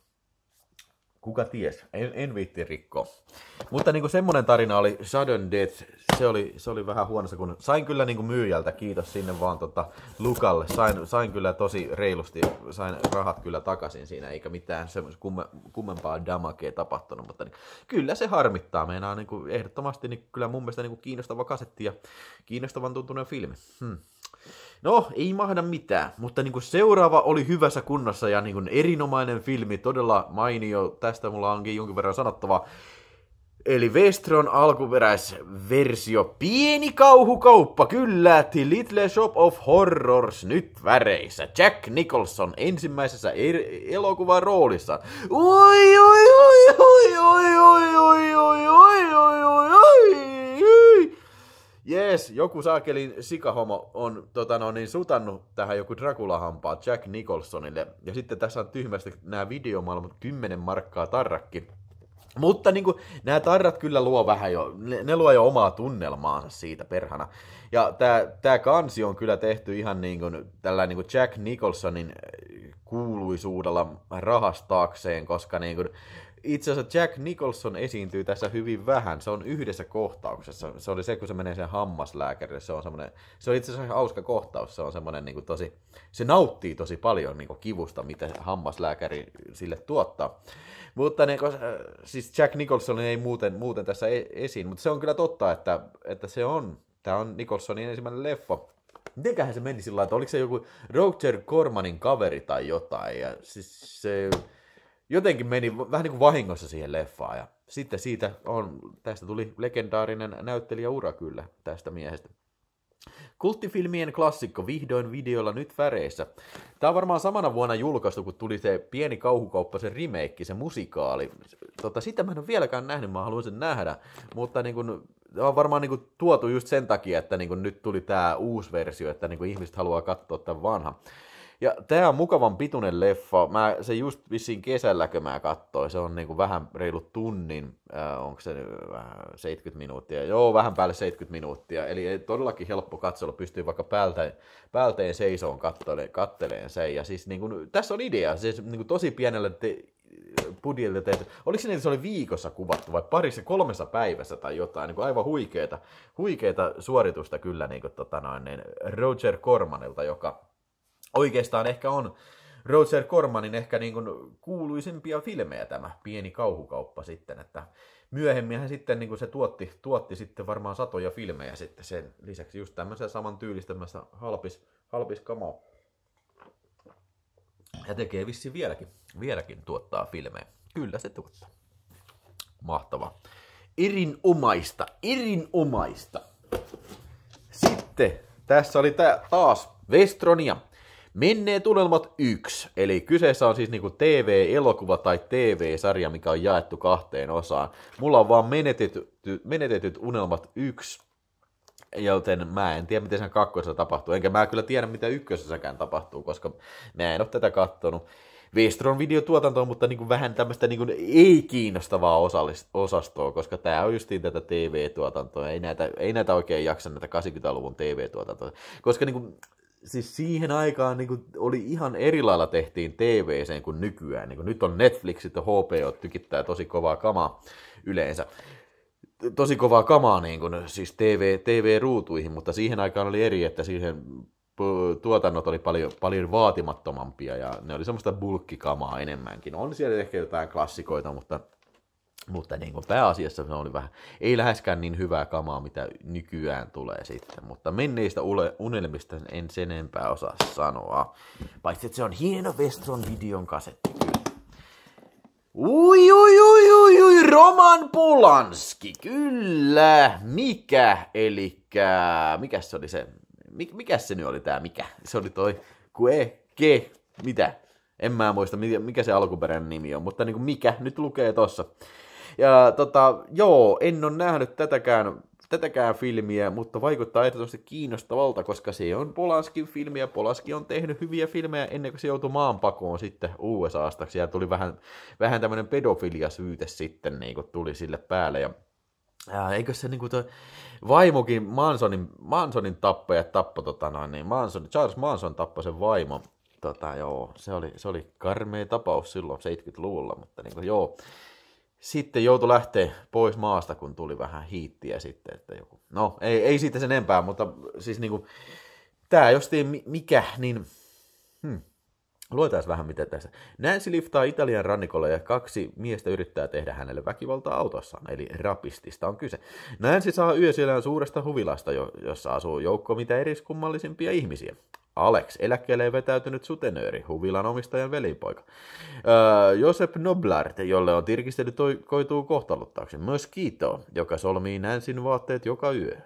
kuka ties, en, en viitti rikkoa. Mutta niin kuin semmoinen tarina oli Sudden Death, se oli, se oli vähän huonossa, kun sain kyllä niin kuin myyjältä, kiitos sinne vaan tota Lukalle, sain, sain kyllä tosi reilusti, sain rahat kyllä takaisin siinä, eikä mitään semmoista kumme, kummempaa damakea tapahtunut, mutta niin, kyllä se harmittaa, meinaa niin kuin ehdottomasti niin kyllä mun mielestä niin kuin kiinnostava kasetti ja kiinnostavan tuntunut filmi. Hmm. No, ei mahda mitään, mutta niin kuin seuraava oli hyvässä kunnossa ja niin kuin erinomainen filmi, todella mainio. Tästä mulla onkin jonkin verran sanottava. Eli Westron alkuperäisversio. Pieni kauhukauppa, kyllä. The Little Shop of Horrors nyt väreissä. Jack Nicholson ensimmäisessä er- elokuvan roolissa. Oi, oi, oi, oi, oi, oi, oi, oi, oi, oi, oi, oi. Jees, joku saakelin sikahomo on tota no, niin, sutannut tähän joku Dracula-hampaa Jack Nicholsonille. Ja sitten tässä on tyhmästi nämä videomaailmat 10 markkaa tarrakki. Mutta niin kuin, nämä tarrat kyllä luo vähän jo, ne, ne luo jo omaa tunnelmaansa siitä perhana. Ja tämä, tämä kansi on kyllä tehty ihan niin kuin, tällä niin kuin Jack Nicholsonin kuuluisuudella rahastaakseen, koska niin kuin, itse asiassa Jack Nicholson esiintyy tässä hyvin vähän. Se on yhdessä kohtauksessa. Se oli se, kun se menee sen hammaslääkärille. Se on semmoinen, se on itse asiassa hauska kohtaus. Se on semmoinen niin kuin tosi, se nauttii tosi paljon niin kuin kivusta, mitä hammaslääkäri sille tuottaa. Mutta niin kuin, äh, siis Jack Nicholson ei muuten, muuten tässä e- esiin, mutta se on kyllä totta, että, että se on. Tämä on Nicholsonin ensimmäinen leffa. Mitenköhän se meni sillä lailla, että oliko se joku Roger Cormanin kaveri tai jotain, ja siis se jotenkin meni vähän niin kuin vahingossa siihen leffaan. Ja sitten siitä on, tästä tuli legendaarinen näyttelijäura kyllä tästä miehestä. Kulttifilmien klassikko vihdoin videolla nyt väreissä. Tämä on varmaan samana vuonna julkaistu, kun tuli se pieni kauhukauppa, se remake, se musikaali. Tota, sitä mä en ole vieläkään nähnyt, mä haluaisin nähdä. Mutta niin kun, on varmaan niin kun, tuotu just sen takia, että niin kun, nyt tuli tämä uusi versio, että niin kun, ihmiset haluaa katsoa tämän vanhan. Ja tämä on mukavan pituinen leffa. Mä, se just vissiin kesälläkö mä katsoin. Se on niinku vähän reilu tunnin, äh, onko se äh, 70 minuuttia. Joo, vähän päälle 70 minuuttia. Eli todellakin helppo katsella, pystyy vaikka päälteen, päälteen seisoon katteleen, katteleen sen. Ja siis niinku, tässä on idea, siis niinku tosi pienellä te- budjetilla tehty. Oliko se niin, että se oli viikossa kuvattu vai parissa kolmessa päivässä tai jotain? Niin kuin aivan huikeita huikeita suoritusta kyllä niin kuin, tota noin, niin Roger Kormanilta, joka oikeastaan ehkä on Roger Cormanin ehkä niin kuin kuuluisimpia filmejä tämä pieni kauhukauppa sitten, että myöhemmin hän sitten niin kuin se tuotti, tuotti sitten varmaan satoja filmejä sitten sen lisäksi just tämmöisen saman tyylistämässä halpis, halpis kamaa. Ja tekee vissi vieläkin, vieläkin tuottaa filmejä. Kyllä se tuottaa. Mahtava. Erinomaista, erinomaista. Sitten tässä oli tää taas Westronia. Menneet unelmat 1, eli kyseessä on siis niinku TV-elokuva tai TV-sarja, mikä on jaettu kahteen osaan. Mulla on vaan menetetty, menetetyt unelmat 1, joten mä en tiedä, miten sen kakkosessa tapahtuu. Enkä mä kyllä tiedä, mitä ykkösessäkään tapahtuu, koska mä en ole tätä kattonut. Vestron on, mutta niin kuin vähän tämmöistä niin kuin ei-kiinnostavaa osastoa, koska tämä on justiin tätä TV-tuotantoa. Ei näitä, ei näitä oikein jaksa näitä 80-luvun TV-tuotantoa. Koska niin kuin, siis siihen aikaan niin kuin, oli ihan eri lailla tehtiin tv kuin nykyään. Niin kuin, nyt on Netflixit ja HBO tykittää tosi kovaa kamaa yleensä. Tosi kovaa kamaa niin kuin, siis TV, TV-ruutuihin, mutta siihen aikaan oli eri, että siihen tuotannot oli paljon, paljon vaatimattomampia ja ne oli semmoista bulkkikamaa enemmänkin. On siellä ehkä jotain klassikoita, mutta mutta niin kuin pääasiassa se oli vähän, ei läheskään niin hyvää kamaa, mitä nykyään tulee sitten. Mutta menneistä unelmista en sen enempää osaa sanoa. Paitsi, että se on hieno Vestron videon kasetti kyllä. Ui, ui, ui, ui, ui, Roman Polanski, kyllä, mikä, eli mikä se oli se, Mik, mikä se nyt oli tämä mikä, se oli toi, kue, ke, mitä, en mä muista, mikä se alkuperäinen nimi on, mutta niin kuin mikä, nyt lukee tossa. Ja tota, joo, en ole nähnyt tätäkään tätäkään filmiä, mutta vaikuttaa ehdottomasti kiinnostavalta, koska se on Polanskin filmi ja Polanski on tehnyt hyviä filmejä ennen kuin se joutui maanpakoon sitten USAsta. Ja tuli vähän, vähän tämmöinen pedofiliasyyte sitten niin kuin tuli sille päälle ja ja eikö se niinku toi vaimokin Mansonin, Mansonin tappaja tappo tota noin, niin Manson, Charles Manson tappoi sen vaimo, Tota, joo, se oli, se oli karmea tapaus silloin 70-luvulla, mutta kuin, niinku, joo, sitten joutui lähteä pois maasta, kun tuli vähän hiittiä sitten. Että joku. No, ei, ei siitä sen enempää, mutta siis niinku, tämä jostain mikä, niin hmm. Luetaan vähän mitä tässä. Nancy liftaa Italian rannikolle ja kaksi miestä yrittää tehdä hänelle väkivaltaa autossaan, eli rapistista on kyse. Nancy saa yösillään suuresta huvilasta, jossa asuu joukko mitä eriskummallisimpia ihmisiä. Alex, eläkkeelle vetäytynyt sutenööri, huvilan omistajan velipoika. Öö, Josep Noblart, jolle on tirkistely toi, koituu kohtaluttaaksi. Myös Kito, joka solmii Nansin vaatteet joka yö.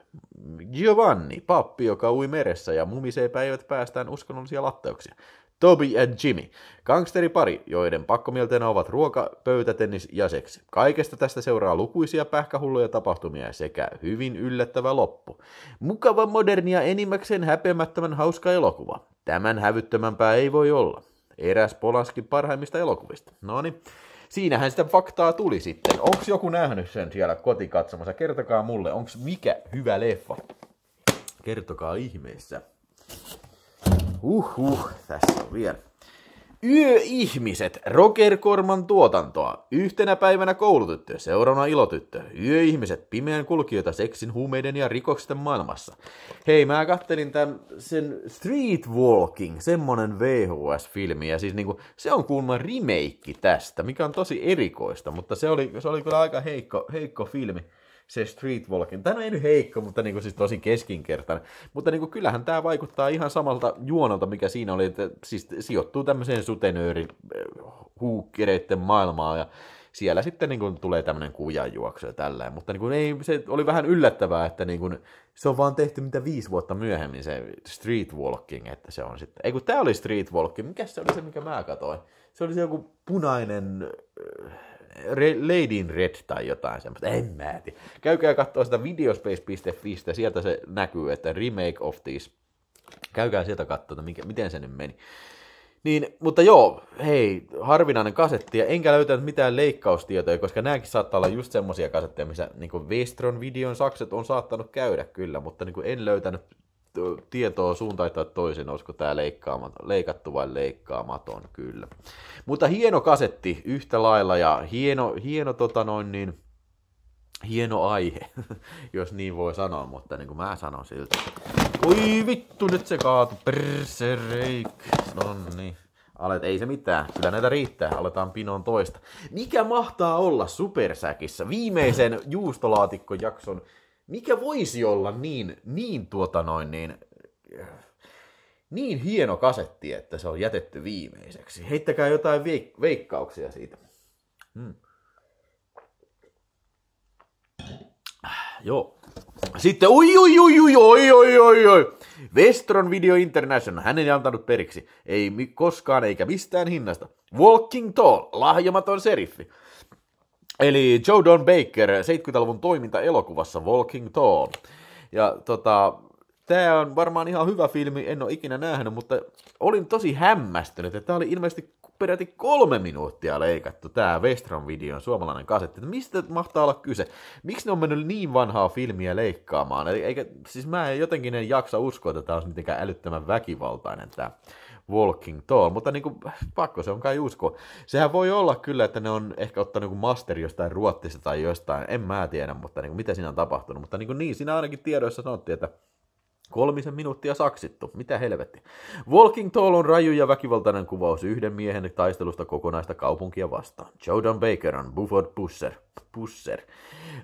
Giovanni, pappi, joka ui meressä ja mumisee päivät päästään uskonnollisia latteuksia. Toby ja Jimmy, gangsteripari, joiden pakkomielteenä ovat ruoka, tennis ja seksi. Kaikesta tästä seuraa lukuisia pähkähulluja tapahtumia sekä hyvin yllättävä loppu. Mukava, modernia enimmäkseen häpeämättömän hauska elokuva. Tämän hävyttömämpää ei voi olla. Eräs polaskin parhaimmista elokuvista. No niin, siinähän sitä faktaa tuli sitten. Onko joku nähnyt sen siellä kotikatsomassa? Kertokaa mulle, onko mikä hyvä leffa? Kertokaa ihmeessä. Uhuh, tässä on vielä. Yöihmiset, Roger Korman tuotantoa. Yhtenä päivänä koulutyttö, seuraavana ilotyttö. Yöihmiset, pimeän kulkijoita seksin, huumeiden ja rikoksen maailmassa. Hei, mä kattelin tämän, sen Street Walking, semmonen VHS-filmi, ja siis niinku, se on kuulma remake tästä, mikä on tosi erikoista, mutta se oli, se oli kyllä aika heikko, heikko filmi se walking. Tämä on no, ei nyt heikko, mutta niin kuin siis tosi keskinkertainen. Mutta niin kuin kyllähän tämä vaikuttaa ihan samalta juonalta, mikä siinä oli, että siis sijoittuu tämmöiseen sutenööri eh, huukkereiden maailmaan ja siellä sitten niin kuin tulee tämmöinen kujanjuoksu ja tälleen, mutta niin kuin ei, se oli vähän yllättävää, että niin kuin, se on vaan tehty mitä viisi vuotta myöhemmin se streetwalking, että se on sitten, ei kun tää oli streetwalking, mikä se oli se, mikä mä katsoin? Se oli se joku punainen, äh, Re- Lady in Red tai jotain semmoista, en mä tiedä. Käykää katsoa sitä videospace.fi, e e sieltä se näkyy, että remake of this. Käykää sieltä katsoa, että miten se nyt meni. Niin, mutta joo, hei, harvinainen kasetti, ja enkä löytänyt mitään leikkaustietoja, koska nämäkin saattaa olla just semmoisia kasetteja, missä niin Westron videon sakset on saattanut käydä kyllä, mutta niin en löytänyt tietoa suuntaan tai toisen, olisiko tämä leikkaamaton, leikattu vai leikkaamaton, kyllä. Mutta hieno kasetti yhtä lailla ja hieno, hieno tota noin niin, hieno aihe, jos niin voi sanoa, mutta niin kuin mä sanon siltä. Oi vittu, nyt se kaatu, persereik. No niin. Alet, ei se mitään, kyllä näitä riittää, aletaan pinoon toista. Mikä mahtaa olla Supersäkissä viimeisen juustolaatikkojakson mikä voisi olla niin, niin tuota noin, niin, niin hieno kasetti, että se on jätetty viimeiseksi. Heittäkää jotain veik- veikkauksia siitä. Hmm. Joo. Sitten, oi, oi, oi, oi, oi, oi, oi, oi. Westron Video International, hän ei antanut periksi. Ei koskaan eikä mistään hinnasta. Walking Tall, lahjomaton seriffi. Eli Joe Don Baker, 70-luvun toiminta elokuvassa Walking Tall. Ja tota, tämä on varmaan ihan hyvä filmi, en ole ikinä nähnyt, mutta olin tosi hämmästynyt, että tämä oli ilmeisesti peräti kolme minuuttia leikattu tämä Westron video suomalainen kasetti. Että mistä mahtaa olla kyse? Miksi ne on mennyt niin vanhaa filmiä leikkaamaan? Eli eikä, siis mä en jotenkin en jaksa uskoa, että tämä olisi mitenkään älyttömän väkivaltainen tämä Walking Tall, mutta niin kuin, pakko se on kai uskoa. Sehän voi olla kyllä, että ne on ehkä ottanut niin masteri jostain ruottista tai jostain, en mä tiedä, mutta niin kuin, mitä siinä on tapahtunut. Mutta niin, kuin, niin siinä ainakin tiedoissa sanottiin, että Kolmisen minuuttia saksittu. Mitä helvetti. Walking Tall on raju ja väkivaltainen kuvaus yhden miehen taistelusta kokonaista kaupunkia vastaan. Jordan Baker on Bufford Pusser. Pusser.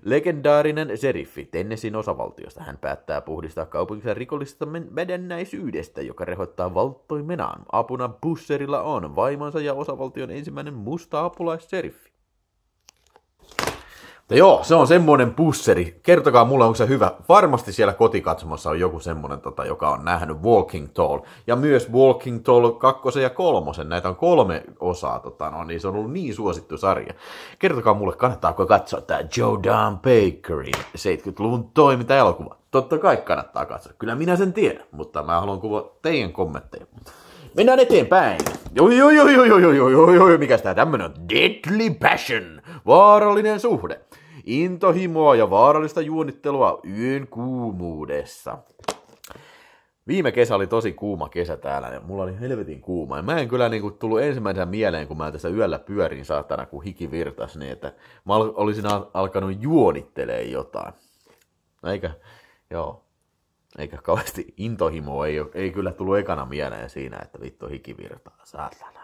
Legendaarinen seriffi Tennessin osavaltiosta. Hän päättää puhdistaa kaupunkinsa rikollisesta vedennäisyydestä, joka rehottaa valtoimenaan. Apuna Pusserilla on vaimonsa ja osavaltion ensimmäinen musta apulaisseriffi. Mutta joo, se on semmoinen pusseri. Kertokaa mulle, onko se hyvä. Varmasti siellä kotikatsomassa on joku semmoinen, tota, joka on nähnyt Walking Tall. Ja myös Walking Tall kakkosen ja kolmosen. Näitä on kolme osaa. Tota, no, niin se on ollut niin suosittu sarja. Kertokaa mulle, kannattaako katsoa tämä Joe Dan Bakerin 70-luvun toimintaelokuva. Totta kai kannattaa katsoa. Kyllä minä sen tiedän, mutta mä haluan kuvaa teidän kommentteja. Mennään eteenpäin. Oi, oi, oi, oi, oi, oi, oi, oi, oi, mikäs tää tämmönen on? Deadly Passion. Vaarallinen suhde intohimoa ja vaarallista juonittelua yön kuumuudessa. Viime kesä oli tosi kuuma kesä täällä, ja mulla oli helvetin kuuma. Ja mä en kyllä niin kuin, tullut ensimmäisenä mieleen, kun mä tässä yöllä pyörin saatana, kun hiki virtas, niin että mä olisin alkanut juonittelee jotain. No eikä, joo, eikä kauheasti intohimo ei, ei kyllä tullut ekana mieleen siinä, että vittu hiki virtaa, saatana.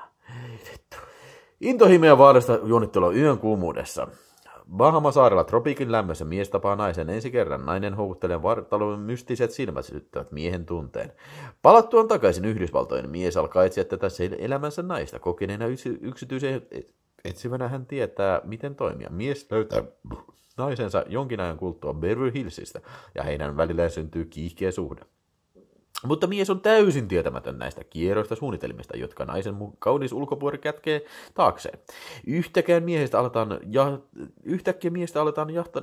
Vittu. ja vaarallista juonittelua yön kuumuudessa. Bahamasaarella tropiikin lämmössä mies tapaa naisen ensi kerran. Nainen houkuttelee vartalon mystiset silmät sytyttävät miehen tunteen. Palattuaan takaisin Yhdysvaltoihin mies alkaa etsiä tätä elämänsä naista. Kokeneena yksi, yksityisen etsivänä hän tietää, miten toimia. Mies löytää naisensa jonkin ajan kulttua Beverly Hillsistä ja heidän välilleen syntyy kiihkeä suhde. Mutta mies on täysin tietämätön näistä kierroista suunnitelmista, jotka naisen kaunis ulkopuori kätkee taakseen. Yhtäkään miehestä aletaan ja, yhtäkkiä miestä aletaan jahtaa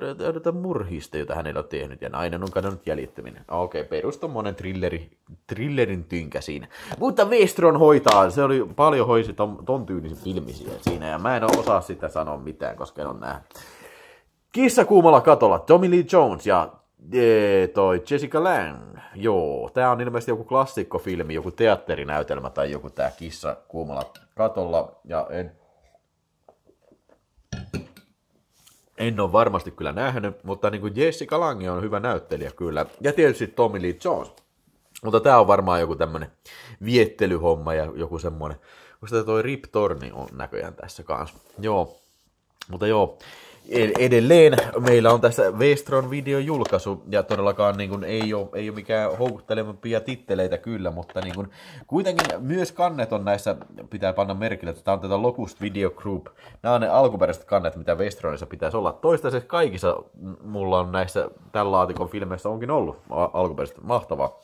murhista, jota hänellä on tehnyt, ja nainen on kadonnut jäljittäminen. Ah, okei, okay, perus tommonen thrilleri, thrillerin tynkä siinä. Mutta Westron hoitaa, se oli paljon hoisi ton, ton tyylisen filmisiä siinä, ja mä en osaa sitä sanoa mitään, koska en ole nähnyt. Kissa kuumalla katolla Tommy Lee Jones ja Jee, eh, toi Jessica Lang. Joo, tämä on ilmeisesti joku klassikkofilmi, joku teatterinäytelmä tai joku tää kissa kuumalla katolla. Ja en, en ole varmasti kyllä nähnyt, mutta niin kuin Jessica Lange on hyvä näyttelijä kyllä. Ja tietysti Tommy Lee Jones. Mutta tämä on varmaan joku tämmöinen viettelyhomma ja joku semmoinen. Koska toi Rip Torni on näköjään tässä kanssa. Joo, mutta joo edelleen meillä on tässä Vestron videojulkaisu, ja todellakaan niin kuin, ei, ole, ei ole mikään houkuttelevampia titteleitä kyllä, mutta niin kuin, kuitenkin myös kannet on näissä, pitää panna merkille, että tämä on tätä Locust Video Group. Nämä on ne alkuperäiset kannet, mitä Vestronissa pitäisi olla. Toistaiseksi kaikissa mulla on näissä tämän laatikon filmeissä onkin ollut alkuperäiset. Mahtavaa.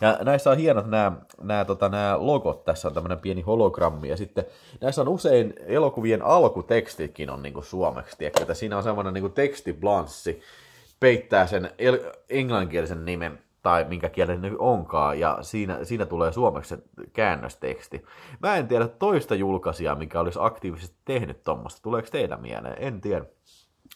Ja näissä on hienot nämä, nämä, tota, nämä logot, tässä on tämmöinen pieni hologrammi, ja sitten näissä on usein elokuvien alkutekstitkin on niin kuin suomeksi, tiedätkö? että siinä on semmoinen niin tekstiblanssi, peittää sen el- englanninkielisen nimen tai minkä kielen ne onkaan, ja siinä, siinä tulee suomeksi se käännösteksti. Mä en tiedä toista julkaisijaa, mikä olisi aktiivisesti tehnyt tuommoista. Tuleeko teidän mieleen? En tiedä.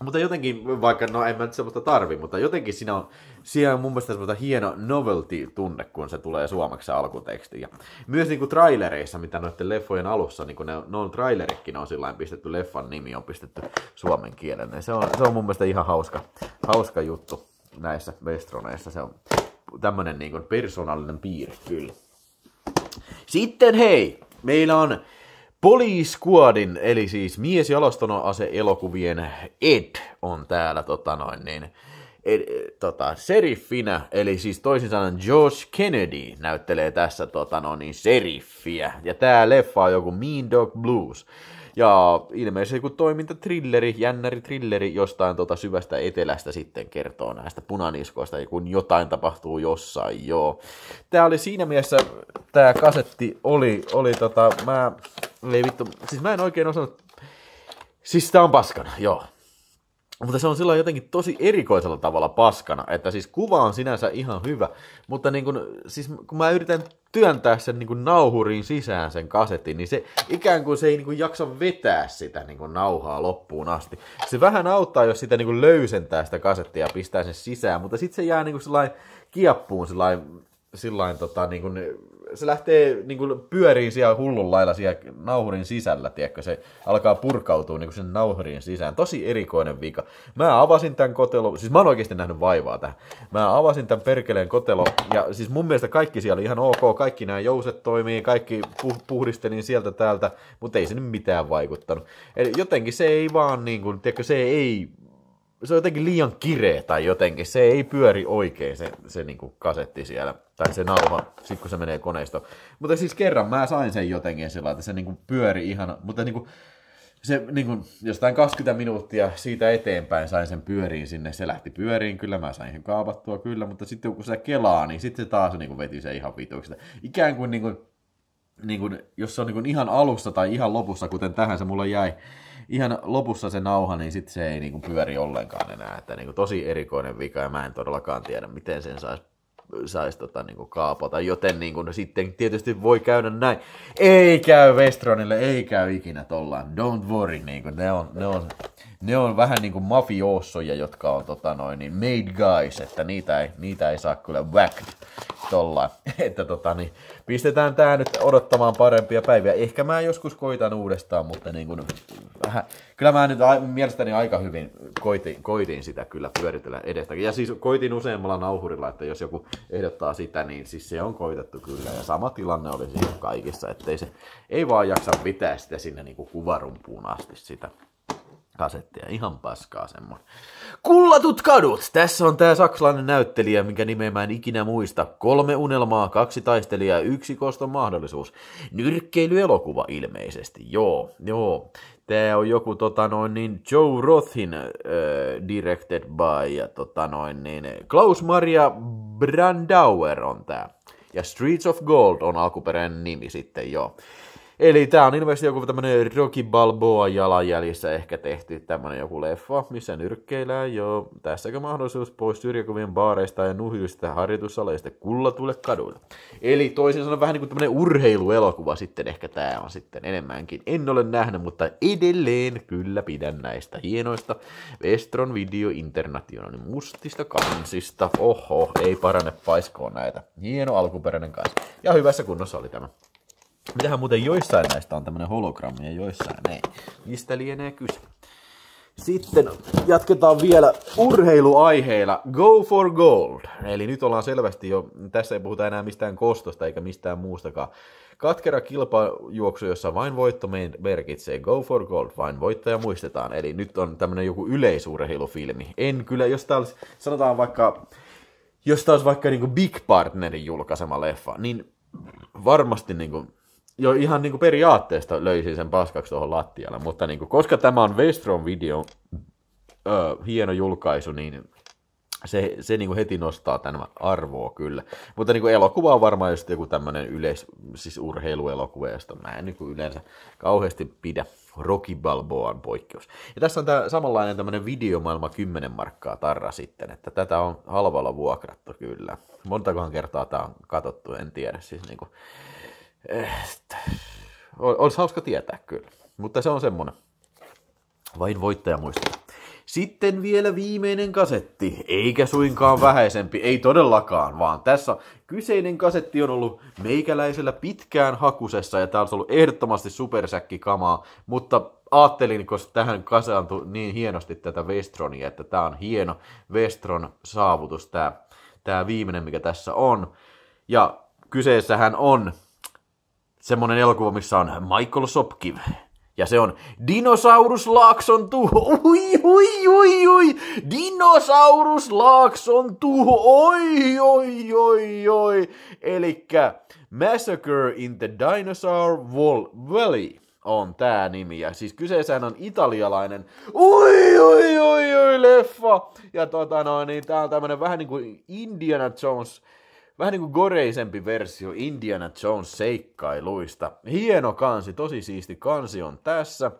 Mutta jotenkin, vaikka no en mä nyt semmoista tarvi, mutta jotenkin siinä on, siellä on mun mielestä semmoista hieno novelty-tunne, kun se tulee suomeksi alkuteksti. Ja myös niinku trailereissa, mitä noiden leffojen alussa, niinku ne, ne on trailerikin on sillä pistetty, leffan nimi on pistetty suomen kielen. Niin se on, se on mun mielestä ihan hauska, hauska juttu näissä westroneissa. Se on tämmönen niinku persoonallinen piirre kyllä. Sitten hei, meillä on Poliiskuodin, eli siis mies ase elokuvien Ed on täällä tota noin, niin, ed, tota, seriffinä, eli siis toisin sanoen George Kennedy näyttelee tässä tota noin, niin seriffiä. Ja tää leffa on joku Mean Dog Blues. Ja ilmeisesti joku trilleri, jännäri trilleri jostain tuota syvästä etelästä sitten kertoo näistä punaniskoista, kun jotain tapahtuu jossain, joo. Tää oli siinä mielessä, tää kasetti oli, oli tota, mä, ei vittu, siis mä en oikein osannut, siis tää on paskana, joo. Mutta se on silloin jotenkin tosi erikoisella tavalla paskana, että siis kuva on sinänsä ihan hyvä, mutta niin kun, siis kun mä yritän työntää sen niin kuin nauhuriin sisään sen kasetin, niin se ikään kuin se ei niin kuin jaksa vetää sitä niin kuin nauhaa loppuun asti. Se vähän auttaa, jos sitä niin kuin löysentää sitä kasettia ja pistää sen sisään, mutta sitten se jää niin kuin sellainen kiappuun sellainen, sellainen tota, niin kuin se lähtee niin kuin, pyörii siellä hullun lailla siellä nauhurin sisällä, tiedätkö, se alkaa purkautua niin kuin sen nauhurin sisään. Tosi erikoinen vika. Mä avasin tämän kotelo siis mä oon oikeasti nähnyt vaivaa tähän. Mä avasin tämän perkeleen kotelo ja siis mun mielestä kaikki siellä oli ihan ok, kaikki nämä jouset toimii, kaikki puh- puhdistelin sieltä täältä, mutta ei se nyt mitään vaikuttanut. Eli jotenkin se ei vaan, niin kuin, tiedätkö, se ei se on jotenkin liian kireä tai jotenkin. Se ei pyöri oikein se, se niin kuin kasetti siellä, tai se nauha sit kun se menee koneistoon. Mutta siis kerran mä sain sen jotenkin sillä että se niin kuin pyöri ihan, mutta niin kuin, se niin kuin, jostain 20 minuuttia siitä eteenpäin sain sen pyöriin sinne. Se lähti pyöriin, kyllä mä sain sen kaapattua, kyllä, mutta sitten kun se kelaa, niin sitten se taas niin kuin veti se ihan vituiksi. Ikään kuin, niin kuin, niin kuin jos se on niin kuin ihan alussa tai ihan lopussa, kuten tähän se mulla jäi, ihan lopussa se nauha, niin sitten se ei niinku pyöri ollenkaan enää. Että niinku tosi erikoinen vika ja mä en todellakaan tiedä, miten sen saisi saisi tota, niinku kaapata, joten niinku, no sitten tietysti voi käydä näin. Ei käy Westronille, ei käy ikinä tollaan, don't worry, niinku ne on, ne on ne on vähän kuin niinku mafioossoja, jotka on tota noin, niin made guys, että niitä ei, niitä ei saa kyllä whack tollain. että tota niin, pistetään tää nyt odottamaan parempia päiviä. Ehkä mä joskus koitan uudestaan, mutta niin kuin, vähän, kyllä mä nyt mielestäni aika hyvin koitin, koitin sitä kyllä pyöritellä edestä. Ja siis koitin useammalla nauhurilla, että jos joku ehdottaa sitä, niin siis se on koitettu kyllä. Ja sama tilanne oli siinä kaikissa, ettei se, ei vaan jaksa pitää sitä sinne niin kuin kuvarumpuun asti sitä kasetteja, ihan paskaa semmoinen. Kullatut kadut! Tässä on tämä saksalainen näyttelijä, minkä nimeä mä en ikinä muista. Kolme unelmaa, kaksi taistelijaa, yksi koston mahdollisuus. Nyrkkeilyelokuva ilmeisesti, joo, joo. Tämä on joku tota noin, niin Joe Rothin äh, directed by ja tota noin, niin Klaus Maria Brandauer on tämä. Ja Streets of Gold on alkuperäinen nimi sitten, joo. Eli tämä on ilmeisesti joku tämmöinen Rocky Balboa jalanjäljissä ehkä tehty tämmöinen joku leffa, missä nyrkkeillään jo. Tässäkö mahdollisuus pois syrjäkuvien baareista ja nuhjuista harjoitussaleista kullatulle kaduille. Eli toisin sanoen vähän niin kuin tämmöinen urheiluelokuva sitten ehkä tämä on sitten enemmänkin. En ole nähnyt, mutta edelleen kyllä pidän näistä hienoista Vestron Video Internationalin niin mustista kansista. Oho, ei parane paiskoon näitä. Hieno alkuperäinen kanssa. Ja hyvässä kunnossa oli tämä. Mitähän muuten joissain näistä on tämmönen hologrammi ja joissain ei. Mistä lienee kyse? Sitten jatketaan vielä urheiluaiheilla. Go for gold. Eli nyt ollaan selvästi jo, tässä ei puhuta enää mistään kostosta eikä mistään muustakaan. Katkera kilpajuoksu, jossa vain voitto merkitsee. Go for gold, vain voittaja muistetaan. Eli nyt on tämmöinen joku yleisurheilufilmi. En kyllä, jos tää olisi, sanotaan vaikka, jos tää olisi vaikka niinku Big Partnerin julkaisema leffa, niin varmasti niinku jo ihan niin kuin periaatteesta löysin sen paskaksi tuohon lattialle, mutta niin kuin, koska tämä on Westron video hieno julkaisu, niin se, se niin kuin heti nostaa tämän arvoa kyllä. Mutta niin kuin elokuva on varmaan just joku tämmöinen yleis, siis urheiluelokuva, josta mä en niin kuin yleensä kauheasti pidä. Rocky Balboan poikkeus. Ja tässä on tämä samanlainen tämmöinen videomaailma 10 markkaa tarra sitten, että tätä on halvalla vuokrattu kyllä. Montakohan kertaa tämä on katsottu, en tiedä. Siis niin kuin, olisi hauska tietää kyllä, mutta se on semmoinen. Vain voittaja muistaa. Sitten vielä viimeinen kasetti, eikä suinkaan vähäisempi, ei todellakaan, vaan tässä kyseinen kasetti on ollut meikäläisellä pitkään hakusessa ja täällä on ollut ehdottomasti kamaa, mutta ajattelin, koska tähän kasaantui niin hienosti tätä Westronia, että tää on hieno Westron saavutus, tää, tää viimeinen mikä tässä on. Ja kyseessähän on semmonen elokuva, missä on Michael Sopkiv. Ja se on Dinosaurus Laakson tuho. Ui, ui, ui, ui. Dinosaurus Laakson tuho. Oi, oi, oi, oi. Elikkä Massacre in the Dinosaur Valley on tää nimi. Ja siis kyseessähän on italialainen, Ui, ui, ui, ui, leffa. Ja tota noin, niin tää on tämmönen vähän niinku Indiana Jones vähän niin kuin goreisempi versio Indiana Jones-seikkailuista. Hieno kansi, tosi siisti kansi on tässä.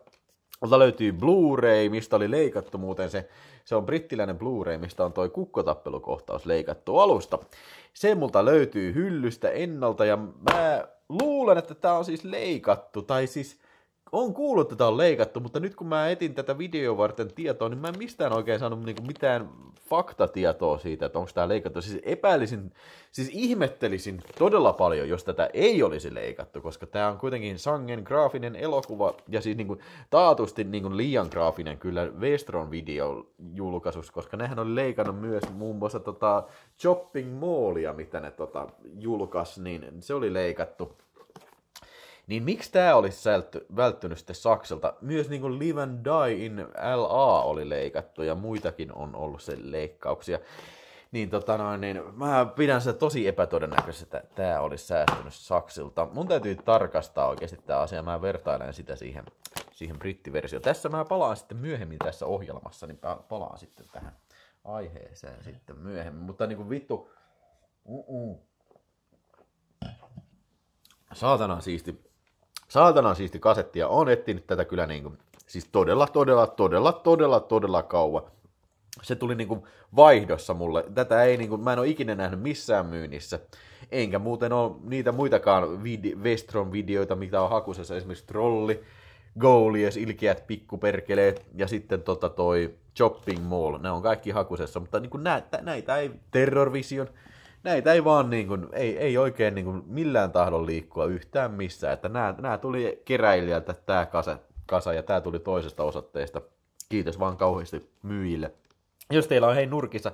Mutta löytyy Blu-ray, mistä oli leikattu muuten se, se on brittiläinen Blu-ray, mistä on toi kukkotappelukohtaus leikattu alusta. Se multa löytyy hyllystä ennalta ja mä luulen, että tää on siis leikattu, tai siis on kuullut, että tämä on leikattu, mutta nyt kun mä etin tätä videoa varten tietoa, niin mä en mistään oikein saanut niinku mitään faktatietoa siitä, että onko tämä leikattu. Siis epäilisin, siis ihmettelisin todella paljon, jos tätä ei olisi leikattu, koska tämä on kuitenkin sangen graafinen elokuva, ja siis niinku taatusti niinku liian graafinen kyllä Westron video julkaisus, koska nehän on leikannut myös muun muassa tota Chopping Mallia, mitä ne tota julkaisi, niin se oli leikattu niin miksi tämä olisi sältty, välttynyt sitten Saksalta? Myös niin kuin Live and Die in LA oli leikattu ja muitakin on ollut sen leikkauksia. Niin, tota noin, niin mä pidän sitä tosi epätodennäköisenä, että tämä olisi säästynyt Saksilta. Mun täytyy tarkastaa oikeasti tämä asia. Mä vertailen sitä siihen, siihen brittiversioon. Tässä mä palaan sitten myöhemmin tässä ohjelmassa, niin palaan sitten tähän aiheeseen sitten myöhemmin. Mutta niinku vittu, uh-uh. saatana siisti saatana siisti kasetti ja on etsinyt tätä kyllä niin kuin, siis todella, todella, todella, todella, todella kauan. Se tuli niin kuin vaihdossa mulle. Tätä ei niin kuin, mä en ole ikinä nähnyt missään myynnissä. Enkä muuten ole niitä muitakaan vid- vestron videoita, mitä on hakusessa. Esimerkiksi Trolli, Goalies, Ilkeät pikkuperkeleet ja sitten tota toi Chopping Mall. Ne on kaikki hakusessa, mutta niin kuin näitä, näitä ei Terror Vision – näitä ei vaan niin kuin, ei, ei oikein niin kuin millään tahdon liikkua yhtään missään. Että nämä, nämä tuli keräilijältä tämä kasa, kasa ja tämä tuli toisesta osoitteesta. Kiitos vaan kauheasti myyjille. Jos teillä on hei nurkissa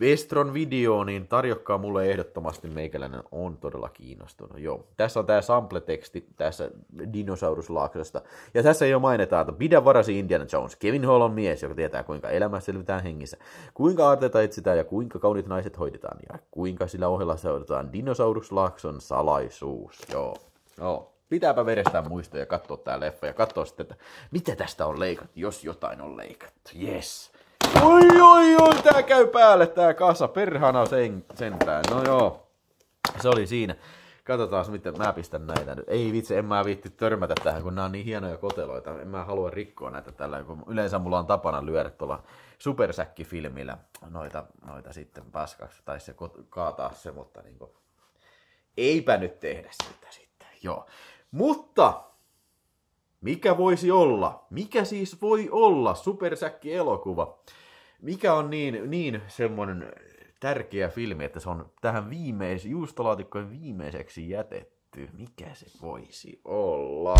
Westron video, niin tarjokkaa mulle ehdottomasti, meikäläinen on todella kiinnostunut. Joo, tässä on tämä sample-teksti tässä dinosauruslaaksosta. Ja tässä jo mainitaan, että pidä varasi Indiana Jones, Kevin Hall on mies, joka tietää kuinka elämässä selvitään hengissä, kuinka aarteita etsitään ja kuinka kaunit naiset hoidetaan ja kuinka sillä ohella seurataan dinosauruslaakson salaisuus. Joo, joo pitääpä verestää muistoja ja katsoa tää leffa ja katsoa sitten, että mitä tästä on leikattu, jos jotain on leikattu. Yes. Oi, oi, oi, tää käy päälle tää kasa, perhana sen, sentään. No joo, se oli siinä. Katsotaan, miten mä pistän näitä nyt. Ei vitsi, en mä viitti törmätä tähän, kun nämä on niin hienoja koteloita. En mä halua rikkoa näitä tällä, kun yleensä mulla on tapana lyödä tuolla supersäkkifilmillä noita, noita sitten paskaksi, tai se kaataa se, mutta niin kuin, eipä nyt tehdä sitä sitten. Joo. Mutta mikä voisi olla? Mikä siis voi olla supersäkki-elokuva? Mikä on niin, niin semmoinen tärkeä filmi, että se on tähän viimeis, juustolaatikkojen viimeiseksi jätetty? Mikä se voisi olla?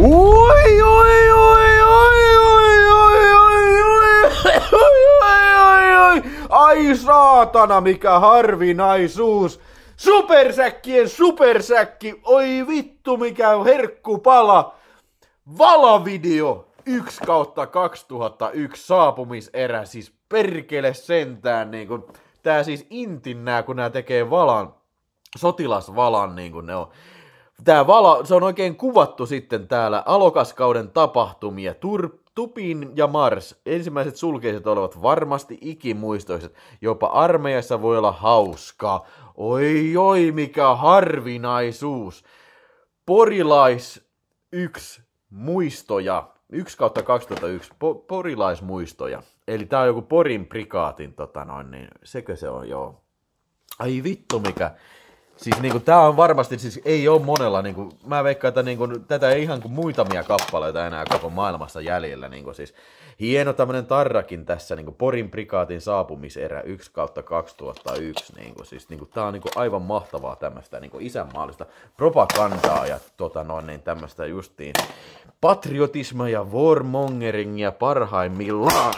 Oi, oi, oi, oi, oi, oi, oi, oi, oi, oi, oi, oi, oi ai oi, mikä harvinaisuus! Supersäkkien supersäkki, oi vittu mikä on herkkupala. Valavideo 1 kautta 2001 saapumiserä, siis perkele sentään niin kun, tää siis intin nää, kun nää tekee valan, sotilasvalan niin kun ne on. Tää vala, se on oikein kuvattu sitten täällä alokaskauden tapahtumia, tur, Tupin ja Mars, ensimmäiset sulkeiset olivat varmasti ikimuistoiset. Jopa armeijassa voi olla hauskaa. Oi oi, mikä harvinaisuus. Porilais 1 muistoja. 1 kautta 2001 po- porilaismuistoja. Eli tää on joku Porin prikaatin, tota noin, niin sekö se on, joo. Ai vittu mikä Siis niinku, tää on varmasti, siis ei ole monella, niinku, mä veikkaan, että niinku, tätä ei ihan kuin muutamia kappaleita enää koko maailmassa jäljellä. Niinku, siis, hieno tämmönen tarrakin tässä, niinku, Porin prikaatin saapumiserä 1 kautta 2001. Niinku, siis, niinku, tää on niinku, aivan mahtavaa tämmöstä niinku, isänmaallista propagandaa ja tota, noin, niin, tämmöstä justiin patriotismia ja warmongeringia parhaimmillaan.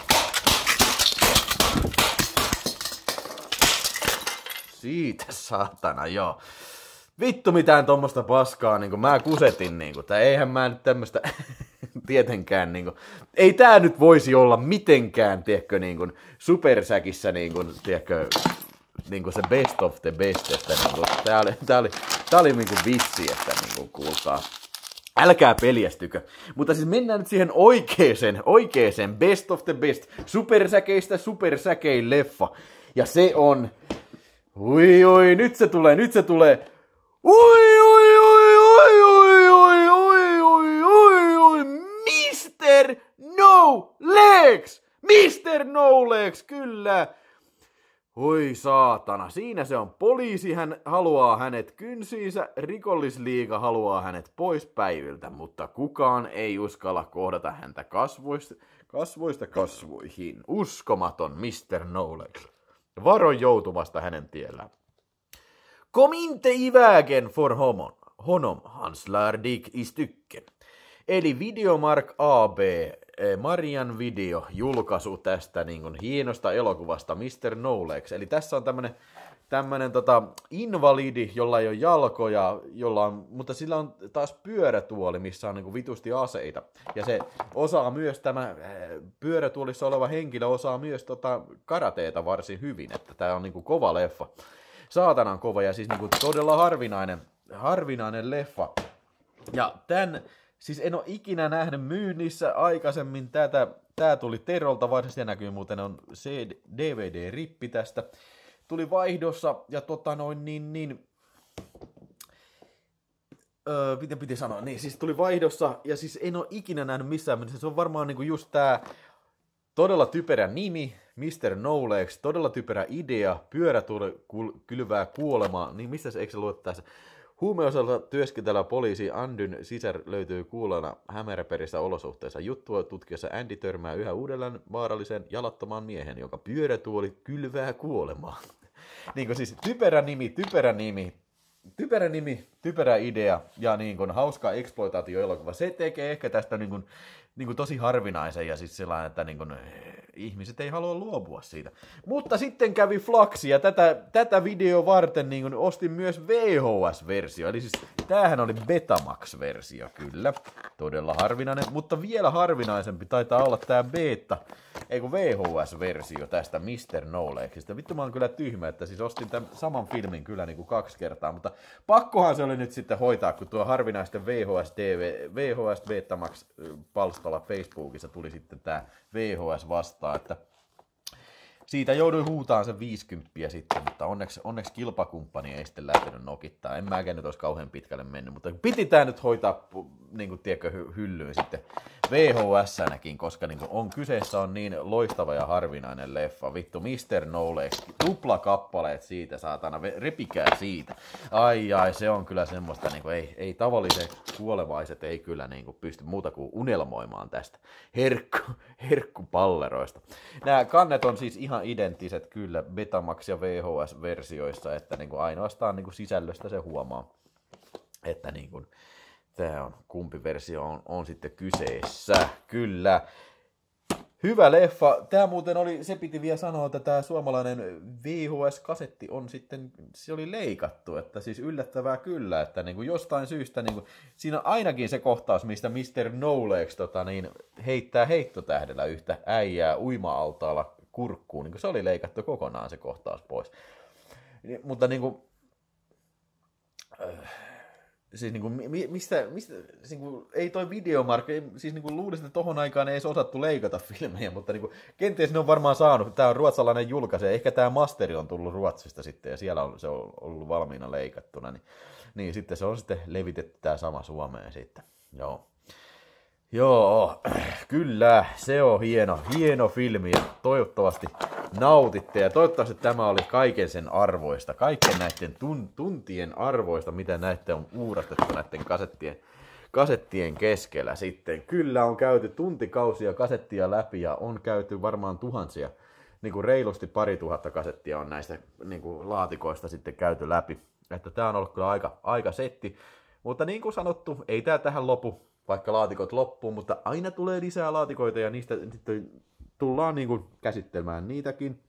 siitä saatana, joo. Vittu mitään tuommoista paskaa, niinku mä kusetin niinku, tai eihän mä nyt tämmöstä tietenkään niinku, ei tää nyt voisi olla mitenkään, tiedätkö, kuin, niinku, supersäkissä niinku, tiedätkö, niinku se best of the best, että kuin, niinku, tää oli, tää oli, tää oli niinku vitsi, että niinku, kuulkaa. Älkää peljästykö. Mutta siis mennään nyt siihen oikeeseen, oikeeseen best of the best, supersäkeistä supersäkein leffa. Ja se on Ui, ui, nyt se tulee, nyt se tulee. Ui, ui, ui, ui, ui, ui, ui, ui, ui, ui, Mister No Legs! Mister No Legs, kyllä. Oi saatana, siinä se on. Poliisi hän haluaa hänet kynsiinsä, rikollisliiga haluaa hänet pois päiviltä, mutta kukaan ei uskalla kohdata häntä kasvoista, kasvoista kasvoihin. Uskomaton Mr. Nolex. Varo joutumasta hänen tiellään. Kom inte vägen för honom, hans lärdik i stycken. Eli Videomark AB Eh, Marian video julkaisu tästä niin kuin, hienosta elokuvasta Mr. Nolex. Eli tässä on tämmönen, tämmönen tota, invalidi, jolla ei ole jalkoja, jolla on, mutta sillä on taas pyörätuoli, missä on niin kuin, vitusti aseita. Ja se osaa myös, tämä eh, pyörätuolissa oleva henkilö osaa myös tota, karateeta varsin hyvin, että tämä on niin kuin, kova leffa. Saatanan kova ja siis niin kuin, todella harvinainen, harvinainen leffa. Ja tämän Siis en ole ikinä nähnyt myynnissä aikaisemmin tätä. Tämä tuli Terolta, se näkyy muuten on DVD-rippi tästä. Tuli vaihdossa ja tota noin niin, niin öö, miten piti sanoa, niin siis tuli vaihdossa ja siis en ole ikinä nähnyt missään mennessä. Se on varmaan niinku just tää todella typerä nimi, Mr. Nolex, todella typerä idea, pyörä kylvää kuolemaa, niin missä se, eikö se luo tässä? Huumeosalta työskentelevä poliisi Andyn sisär löytyy kuulana hämäräperissä olosuhteissa. Juttua tutkiessa Andy törmää yhä uudelleen vaarallisen jalattoman miehen, jonka pyörätuoli kylvää kuolemaa. niin kuin siis typerä nimi, typerä nimi, typerä nimi, typerä idea ja niin kuin hauska exploitaatioelokuva. Se tekee ehkä tästä niin kuin niin kuin tosi harvinaisen ja siis sellainen, että niin kuin, eh, ihmiset ei halua luopua siitä. Mutta sitten kävi flaksi ja tätä, tätä video varten niin kuin ostin myös VHS-versio. Eli siis tämähän oli Betamax-versio kyllä, todella harvinainen, mutta vielä harvinaisempi taitaa olla tämä beta, ei kun VHS-versio tästä Mr. Nolexista. Vittu mä oon kyllä tyhmä, että siis ostin tämän saman filmin kyllä niin kuin kaksi kertaa, mutta pakkohan se oli nyt sitten hoitaa, kun tuo harvinaisten VHS, tv VHS Betamax palsta taustalla Facebookissa tuli sitten tämä VHS vastaan, että siitä jouduin huutaan sen 50 sitten, mutta onneksi, onneksi kilpakumppani ei sitten lähtenyt nokittaa. En mäkään nyt olisi kauhean pitkälle mennyt, mutta piti tämä nyt hoitaa niin kuin, tiedätkö, hyllyyn sitten VHS-näkin, koska niin kuin, on kyseessä on niin loistava ja harvinainen leffa. Vittu, Mr. Nole, tupla kappaleet siitä, saatana, repikää siitä. Ai ai, se on kyllä semmoista, niin kuin, ei, ei tavalliset kuolevaiset ei kyllä niin kuin, pysty muuta kuin unelmoimaan tästä herkku, herkkupalleroista. Nämä kannet on siis ihan ihan identtiset kyllä Betamax- ja VHS-versioissa, että niin kuin ainoastaan niin kuin sisällöstä se huomaa, että niin kuin, tämä on, kumpi versio on, on sitten kyseessä. Kyllä. Hyvä leffa. Tämä muuten oli, se piti vielä sanoa, että tämä suomalainen VHS-kasetti on sitten, se oli leikattu, että siis yllättävää kyllä, että niin kuin jostain syystä, niin kuin, siinä on ainakin se kohtaus, mistä Mr. Nolex tota, niin, heittää heittotähdellä yhtä äijää uima-altaalla kurkkuun. Niin se oli leikattu kokonaan se kohtaus pois. Mutta niin kuin, äh, siis niin kuin, mistä, mistä siis niin kuin, ei toi videomark, ei, siis niin kuin luulisin, että tohon aikaan ei edes osattu leikata filmejä, mutta niin kuin, kenties ne on varmaan saanut, tämä on ruotsalainen julkaise, ehkä tämä masteri on tullut Ruotsista sitten ja siellä on se on ollut valmiina leikattuna, niin, niin sitten se on sitten levitetty tämä sama Suomeen sitten, joo. Joo, kyllä, se on hieno, hieno filmi ja toivottavasti nautitte ja toivottavasti tämä oli kaiken sen arvoista, kaiken näiden tun- tuntien arvoista, mitä näiden on uurastettu näiden kasettien, kasettien keskellä sitten. Kyllä on käyty tuntikausia kasettia läpi ja on käyty varmaan tuhansia, niin kuin reilusti pari tuhatta kasettia on näistä niin kuin laatikoista sitten käyty läpi. Että tämä on ollut kyllä aika, aika setti, mutta niin kuin sanottu, ei tämä tähän lopu vaikka laatikot loppuu, mutta aina tulee lisää laatikoita ja niistä sitten tullaan niin kuin käsittelemään niitäkin.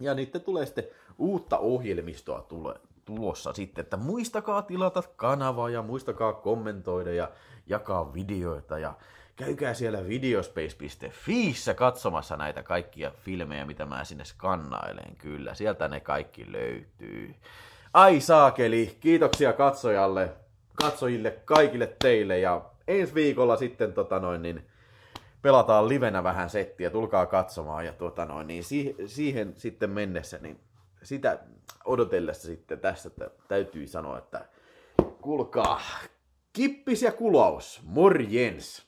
Ja niitä tulee sitten uutta ohjelmistoa tulee tulossa sitten, että muistakaa tilata kanavaa ja muistakaa kommentoida ja jakaa videoita ja käykää siellä videospace.fiissä katsomassa näitä kaikkia filmejä, mitä mä sinne skannailen. Kyllä, sieltä ne kaikki löytyy. Ai saakeli, kiitoksia katsojalle, katsojille, kaikille teille ja ensi viikolla sitten tota noin, niin pelataan livenä vähän settiä, tulkaa katsomaan ja tota noin, niin si- siihen sitten mennessä, niin sitä odotellessa sitten tässä että täytyy sanoa, että kuulkaa, kippis ja kulaus, morjens!